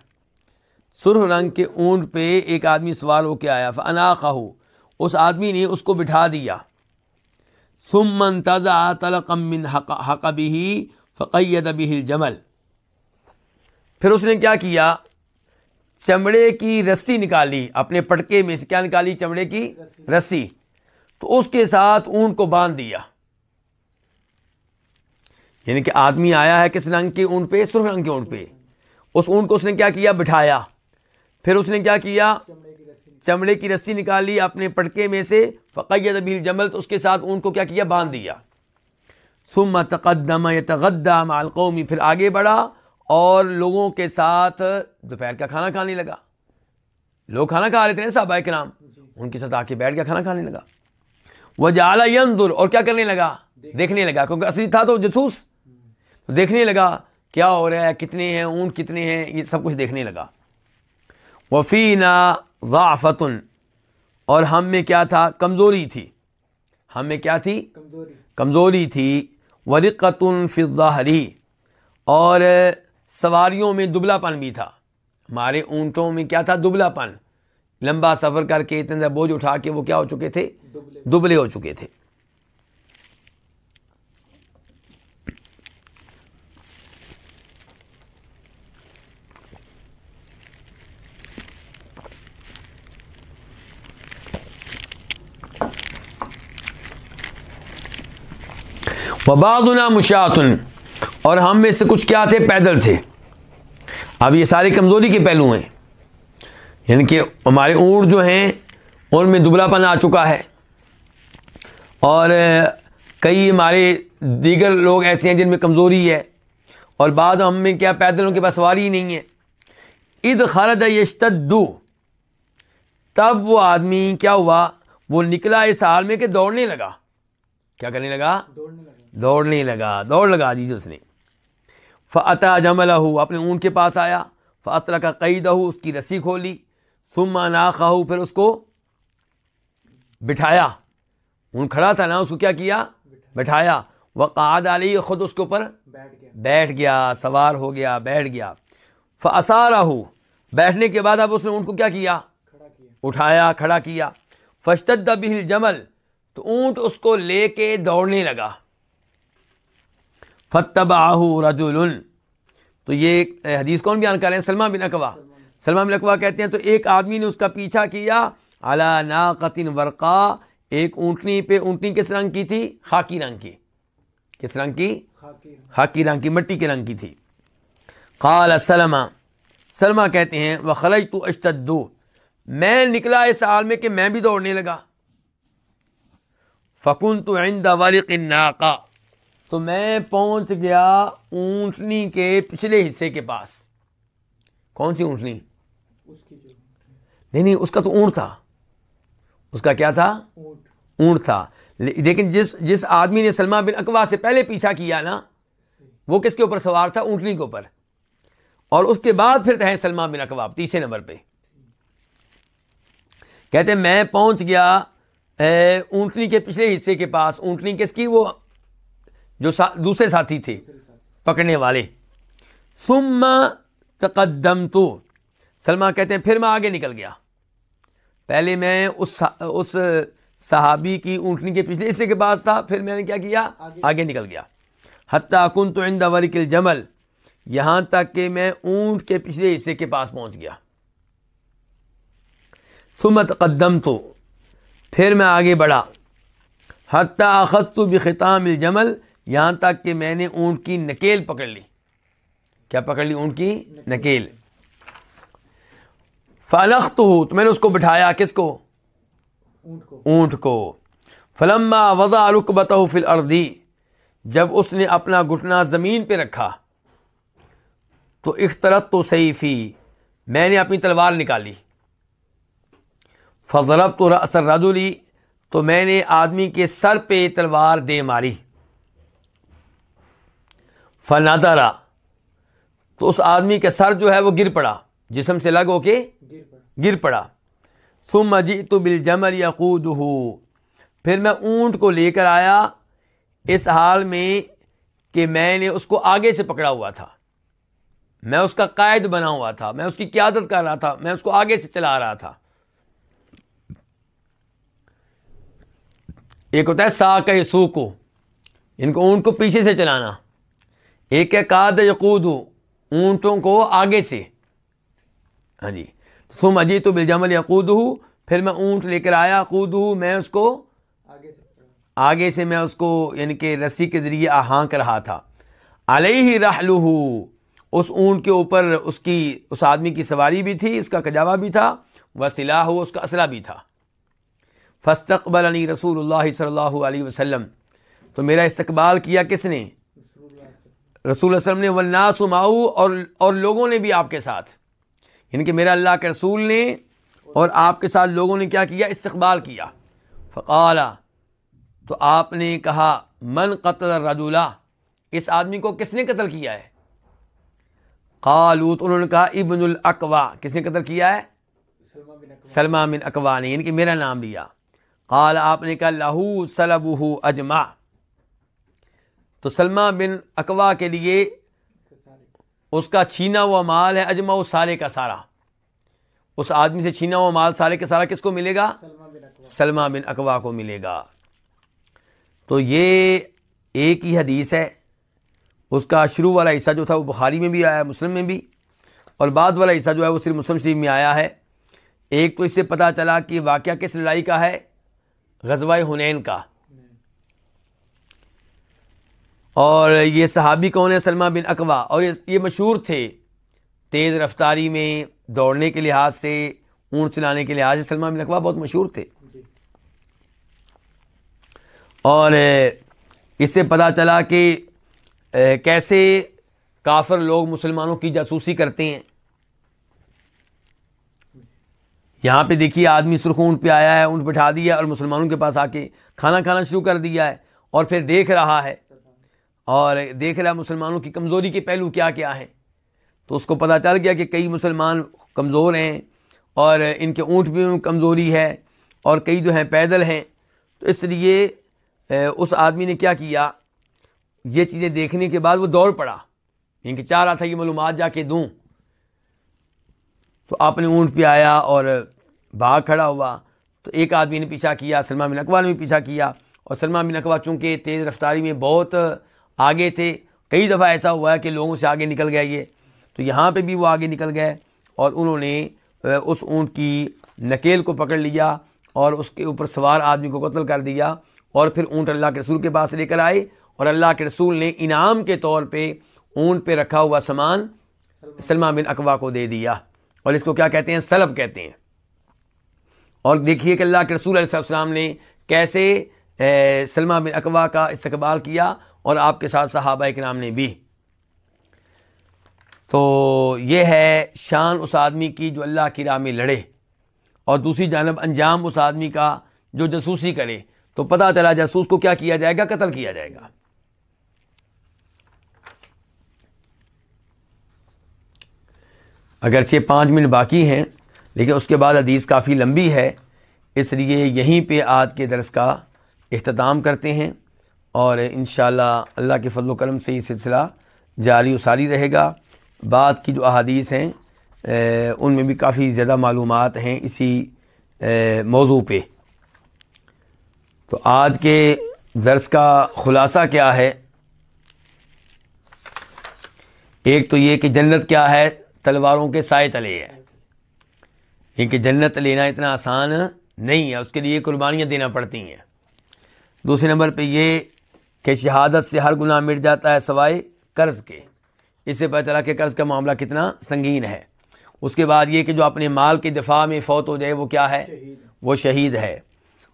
सुरह रंग के ऊंट पे एक आदमी सवार होकर आया फना खाहू उस आदमी ने उसको बिठा दिया सुमन तज़ा तलकम मिन हकबी फ़क़ैद बिहिल जमल फिर उसने क्या किया चमड़े की रस्सी निकाली अपने पटके में से क्या निकाली चमड़े की रस्सी, तो उसके साथ ऊंट को बांध दिया यानी कि आदमी आया है किस रंग के ऊँट पे सुर्ख रंग के ऊँट पे उस ऊँट को उसने क्या किया बिठाया फिर उसने क्या किया चमड़े की रस्सी निकाली अपने पटके में से फ़क़ैद बिल जमल तो उसके साथ ऊँट को क्या किया बांध दिया सुम तकदम यतगद्दा मालकौमी फिर आगे बढ़ा और लोगों के साथ दोपहर का खाना खाने लगा लोग खाना खा लेते हैं साहबा के नाम उनके साथ आके बैठ गया खाना खाने लगा वह जला यंदुर और क्या करने लगा देखने लगा क्योंकि असली था तो जसूस तो देखने लगा क्या हो रहा है कितने हैं ऊँट कितने हैं ये सब कुछ देखने लगा वफ़ीना वाफ़तन और हम में क्या था कमज़ोरी थी हम में क्या थी कमज़ोरी थी वरिकतुन फ़िज़ाहरी और सवारियों में दुबलापन भी था हमारे ऊँटों में क्या था दुबलापन लंबा सफ़र करके इतने बोझ उठा के वो क्या हो चुके थे दुबले हो चुके थे वबादना मुशातन और हम में से कुछ क्या थे पैदल थे अब ये सारे कमज़ोरी के पहलू हैं यानी कि हमारे ऊँट जो हैं उनमें दुबलापन आ चुका है और कई हमारे दीगर लोग ऐसे हैं जिनमें कमज़ोरी है और बाद हम में क्या पैदलों के पास सवारी ही नहीं है ईद खारद यशतु तब वो आदमी क्या हुआ वो निकला इस हाल में कि दौड़ने लगा क्या करने लगा दौड़ने लगा दौड़ने लगा दौड़ लगा दी थी उसने फ़ता जमला अपने ऊँट के पास आया फ़तरा का कईद उसकी रस्सी खोली ना नाखा फिर उसको बिठाया ऊँट खड़ा था ना उसको क्या किया बैठाया कहाद अली ख़ुद उसके ऊपर बैठ गया गया सवार हो गया बैठ गया फ़सारा बैठने के बाद अब उसने ऊँट को क्या किया उठाया खड़ा किया फशतद बिल जमल तो ऊँट उसको लेके दौड़ने लगा फ़तब आहू रजुल तो ये हदीस कौन बयान कर रहे हैं सलमा बिन अकवा सलमा बिन अकवा कहते हैं तो एक आदमी ने उसका पीछा किया अला नाकतिन वर्का एक ऊँटनी पे ऊँटनी किस रंग की थी खाकी रंग की किस रंग की खाकी रंग की मट्टी के रंग की थी खाल सलमा सलमा कहते हैं व खलज तो अशतदू मैं निकला इस साल में कि मैं भी दौड़ने लगा फ़कुन तो आइंदा वालिक नाका तो मैं पहुंच गया ऊंटनी के पिछले हिस्से के पास कौन सी ऊंटनी नहीं नहीं उसका तो ऊंट था उसका क्या था ऊँट था लेकिन जिस जिस आदमी ने सलमा बिन अकवा से पहले पीछा किया ना वो किसके ऊपर सवार था ऊंटनी के ऊपर और उसके बाद फिर तहें सलमा बिन अकवा तीसरे नंबर पे कहते मैं पहुंच गया ऊंटनी के पिछले हिस्से के पास ऊँटनी किसकी वो जो सा, दूसरे साथी थे पकड़ने वाले सुम तकदम तो सलमा कहते हैं फिर मैं आगे निकल गया पहले मैं उस उस सहाबी की ऊँटनी के पिछले हिस्से के पास था फिर मैंने क्या किया आगे, आगे निकल गया हती कुन तो इंदा वरिकल जमल यहाँ तक कि मैं ऊँट के पिछले हिस्से के पास पहुँच गया सुमत कदम तो फिर मैं आगे बढ़ा हती अखस्तु बिखिताम जमल यहाँ तक कि मैंने ऊँट की नकेल पकड़ ली क्या पकड़ ली ऊँट की नकेल फालख्त हो तो मैंने उसको बिठाया किसको ऊँट को फलम्मा वज़ा रुक रुकबत फिल अर्दी जब उसने अपना घुटना ज़मीन पर रखा तो इख्तरत तो सही फी मैंने अपनी तलवार निकाली फजरब तो असर रदुली तो मैंने आदमी के सर पर तलवार दे मारी फनादारा तो उस आदमी का सर जो है वो गिर पड़ा जिसम से लग होके गिर पड़ा सुम मजी तो बिलजमल यकूद हो फिर मैं ऊँट को लेकर आया इस हाल में कि मैंने उसको आगे से पकड़ा हुआ था मैं उसका कायद बना हुआ था मैं उसकी क्यादत कर रहा था मैं उसको आगे से चला रहा था एक होता है सा का इनको ऊँट को पीछे से चलाना एक एकाद यकूद ऊँटों को आगे से हाँ जी सुम अजी तो बिलजमल यकूद हूँ फिर मैं ऊँट लेकर आया कूद हूँ मैं उसको आगे से आगे से मैं उसको यानी कि रस्सी के ज़रिए हाँक रहा था अलई ही रहलूहू उस ऊँट के ऊपर उसकी उस आदमी की सवारी भी थी उसका कजावा भी था सिला हो उसका असला भी था फस्तकबल अली रसूल सल्ला वसम तो मेरा इस्तबाल किया किसने रसूल असलम ने वन्नास माऊ और और लोगों ने भी आपके साथ यानी कि मेरा अल्लाह के रसूल ने और आपके साथ लोगों ने क्या किया इस्तबाल किया फ़काला तो आपने कहा मन कतल रजुला इस आदमी को किसने कत्ल किया है कालूत उन्होंने कहा इबन अकवा किसने कत्ल किया है सलमा बिन अकवा ने यानी कि मेरा नाम लिया काल आपने कहा लहू सलबू अजमा तो सलमा बिन अकवा के लिए उसका छीना हुआ माल है अजमा वो सारे का सारा उस आदमी से छीना हुआ माल सारे का सारा किसको मिलेगा सलमा बिन अकवा को मिलेगा तो ये एक ही हदीस है उसका शुरू वाला हिस्सा जो था वो बुखारी में भी आया मुस्लिम में भी और बाद वाला हिस्सा जो है वो सिर्फ मुस्लिम शरीफ में आया है एक तो इससे पता चला कि वाक़ किस लड़ाई का है गजवा हुनैन का और ये सहाबी कौन है सलमा बिन अकवा और ये, ये मशहूर थे तेज़ रफ्तारी में दौड़ने के लिहाज से ऊँट चलाने के लिहाज से सलमा बिन अकवा बहुत मशहूर थे और इससे पता चला कि कैसे काफ़र लोग मुसलमानों की जासूसी करते हैं यहाँ पे देखिए आदमी सुर्ख ऊँट पर आया है ऊँट बैठा दिया और मुसलमानों के पास आके खाना खाना शुरू कर दिया है और फिर देख रहा है और देख रहा मुसलमानों की कमज़ोरी के पहलू क्या क्या हैं तो उसको पता चल गया कि कई मुसलमान कमज़ोर हैं और इनके ऊँट भी कमज़ोरी है और कई जो हैं पैदल हैं तो इसलिए उस आदमी ने क्या किया ये चीज़ें देखने के बाद वो दौड़ पड़ा इनके चाह रहा था कि मालूम जाके दूँ तो आपने ऊँट पे आया और भाग खड़ा हुआ तो एक आदमी ने पीछा किया सलमा बिन अकबा ने भी पीछा किया और सलमा बिन अकबा चूँकि तेज़ रफ्तारी में बहुत आगे थे कई दफ़ा ऐसा हुआ है कि लोगों से आगे निकल गए ये तो यहाँ पे भी वो आगे निकल गए और उन्होंने उस ऊँट की नकेल को पकड़ लिया और उसके ऊपर सवार आदमी को कत्ल कर दिया और फिर ऊँट अल्लाह के रसूल के पास लेकर आए और अल्लाह के रसूल ने इनाम के तौर पर ऊँट पर रखा हुआ सामान सलमा बिन अकवा को दे दिया और इसको क्या कहते हैं सलब कहते हैं और देखिए कि अल्लाह के रसूल ने कैसे सलमा बिन अकवा का इस्तबाल किया और आपके साथ सहाबा नाम ने भी तो ये है शान उस आदमी की जो अल्लाह की राह में लड़े और दूसरी जानब अंजाम उस आदमी का जो जासूसी करे तो पता चला जासूस को क्या किया जाएगा कत्ल किया जाएगा अगरचे पाँच मिनट बाकी हैं लेकिन उसके बाद हदीस काफ़ी लंबी है इसलिए यहीं पे आज के दरस का अख्ताम करते हैं और इन अल्लाह के फजल करम से ये सिलसिला जारी व सारी रहेगा बाद की जो अहदीस हैं उनमें भी काफ़ी ज़्यादा मालूम हैं इसी मौजू पे तो आज के दर्स का ख़ुलासा क्या है एक तो ये कि जन्नत क्या है तलवारों के साय तले है ये कि जन्नत लेना इतना आसान नहीं है उसके लिए कुर्बानियाँ देना पड़ती हैं दूसरे नंबर पे ये कि शहादत से हर गुनाह मिट जाता है सवाए कर्ज़ के इससे पता चला कि कर्ज़ का मामला कितना संगीन है उसके बाद ये कि जो अपने माल के दिफा में फ़ौत हो जाए वो क्या है वो शहीद है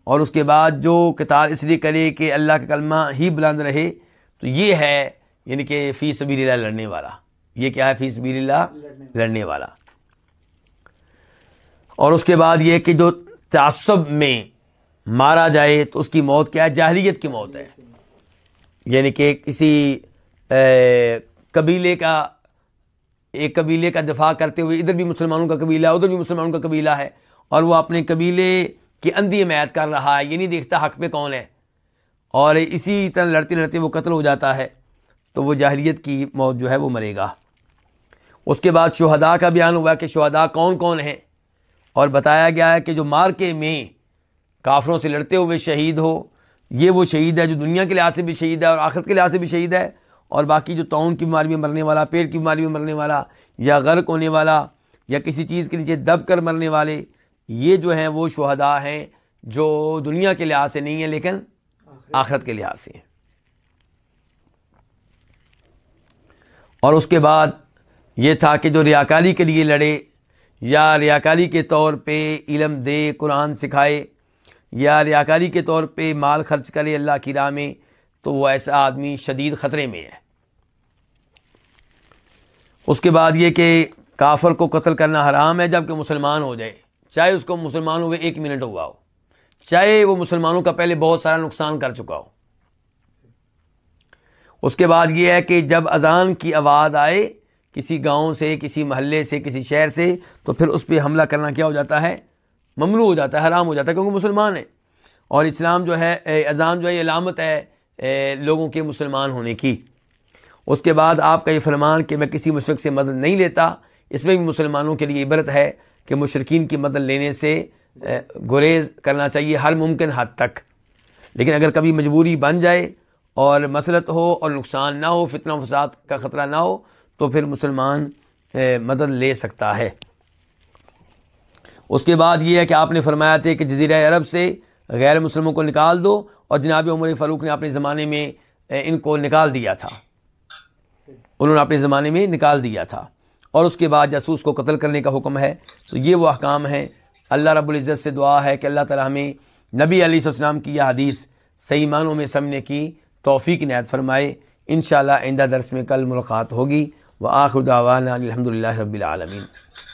और उसके बाद जो कितार इसलिए करे कि अल्लाह का कलमा ही बुलंद रहे तो ये है यानी कि फ़ी सबी लड़ने वाला ये क्या है फ़ीस सबी लड़ने वाला और उसके बाद ये कि जो तसब में मारा जाए तो उसकी मौत क्या है जाहलीत की मौत है यानी कि किसी कबीले का एक कबीले का दफा करते हुए इधर भी मुसलमानों का कबीला है उधर भी मुसलमानों का कबीला है और वह अपने कबीले के अंधी हमायत कर रहा है ये नहीं देखता हक पे कौन है और इसी तरह लड़ते लड़ते वो कत्ल हो जाता है तो वो जाहलीत की मौत जो है वो मरेगा उसके बाद शहदा का बयान हुआ कि शहदा कौन कौन है और बताया गया है कि जो मार्के में काफरों से लड़ते हुए शहीद हो ये वो शहीद है जो दुनिया के लिहाज से भी शहीद है और आखिरत के लिहाज से भी शहीद है और बाकी जो ताउन की बीमारी में मरने वाला पेट की बीमारी में मरने वाला या गर्क होने वाला या किसी चीज़ के नीचे दब कर मरने वाले ये जो हैं वो शहदा हैं जो दुनिया के लिहाज से नहीं है लेकिन आखरत के लिहाज से हैं और उसके बाद ये था कि जो रियाकारी के लिए लड़े या रियाकारी के तौर पे इलम दे कुरान सिखाए या रियाकारी के तौर पे माल खर्च करे अल्लाह की राह में तो वह ऐसा आदमी शदीद ख़तरे में है उसके बाद ये कि काफर को कत्ल करना हराम है जबकि मुसलमान हो जाए चाहे उसको मुसलमान हुए एक मिनट हुआ हो चाहे वो मुसलमानों का पहले बहुत सारा नुकसान कर चुका हो उसके बाद ये है कि जब अजान की आवाज़ आए किसी गांव से किसी महल्ले से किसी शहर से तो फिर उस पर हमला करना क्या हो जाता है ममनू हो जाता है हराम हो जाता है क्योंकि मुसलमान है और इस्लाम जो है अज़ान जो है अलामत है लोगों के मुसलमान होने की उसके बाद आपका ये फरमान कि मैं किसी मशरक से मदद नहीं लेता इसमें भी मुसलमानों के लिए इबरत है कि मुशरकिन की मदद लेने से गुरेज करना चाहिए हर मुमकिन हद तक लेकिन अगर कभी मजबूरी बन जाए और मसलत हो और नुकसान ना हो फितना फसाद का ख़तरा ना हो तो फिर मुसलमान मदद ले सकता है उसके बाद ये है कि आपने फरमाया था कि जजीर अरब से गैर मुसलमों को निकाल दो और जनाब उमर फ़ारूक ने अपने ज़माने में इनको निकाल दिया था उन्होंने अपने ज़माने में निकाल दिया था और उसके बाद जासूस को कत्ल करने का हुक्म है तो ये वो अहकाम है अल्लाह रब्ज़त से दुआ है कि अल्लाह ताला हमें नबी अलीसम की यह हदीस सही मानों में समझने की तोफ़ी की नहायत फरमाए इन शह दरस में कल मुलाकात होगी व आखुदावाना अलहमदिल्ला रबीआलमीन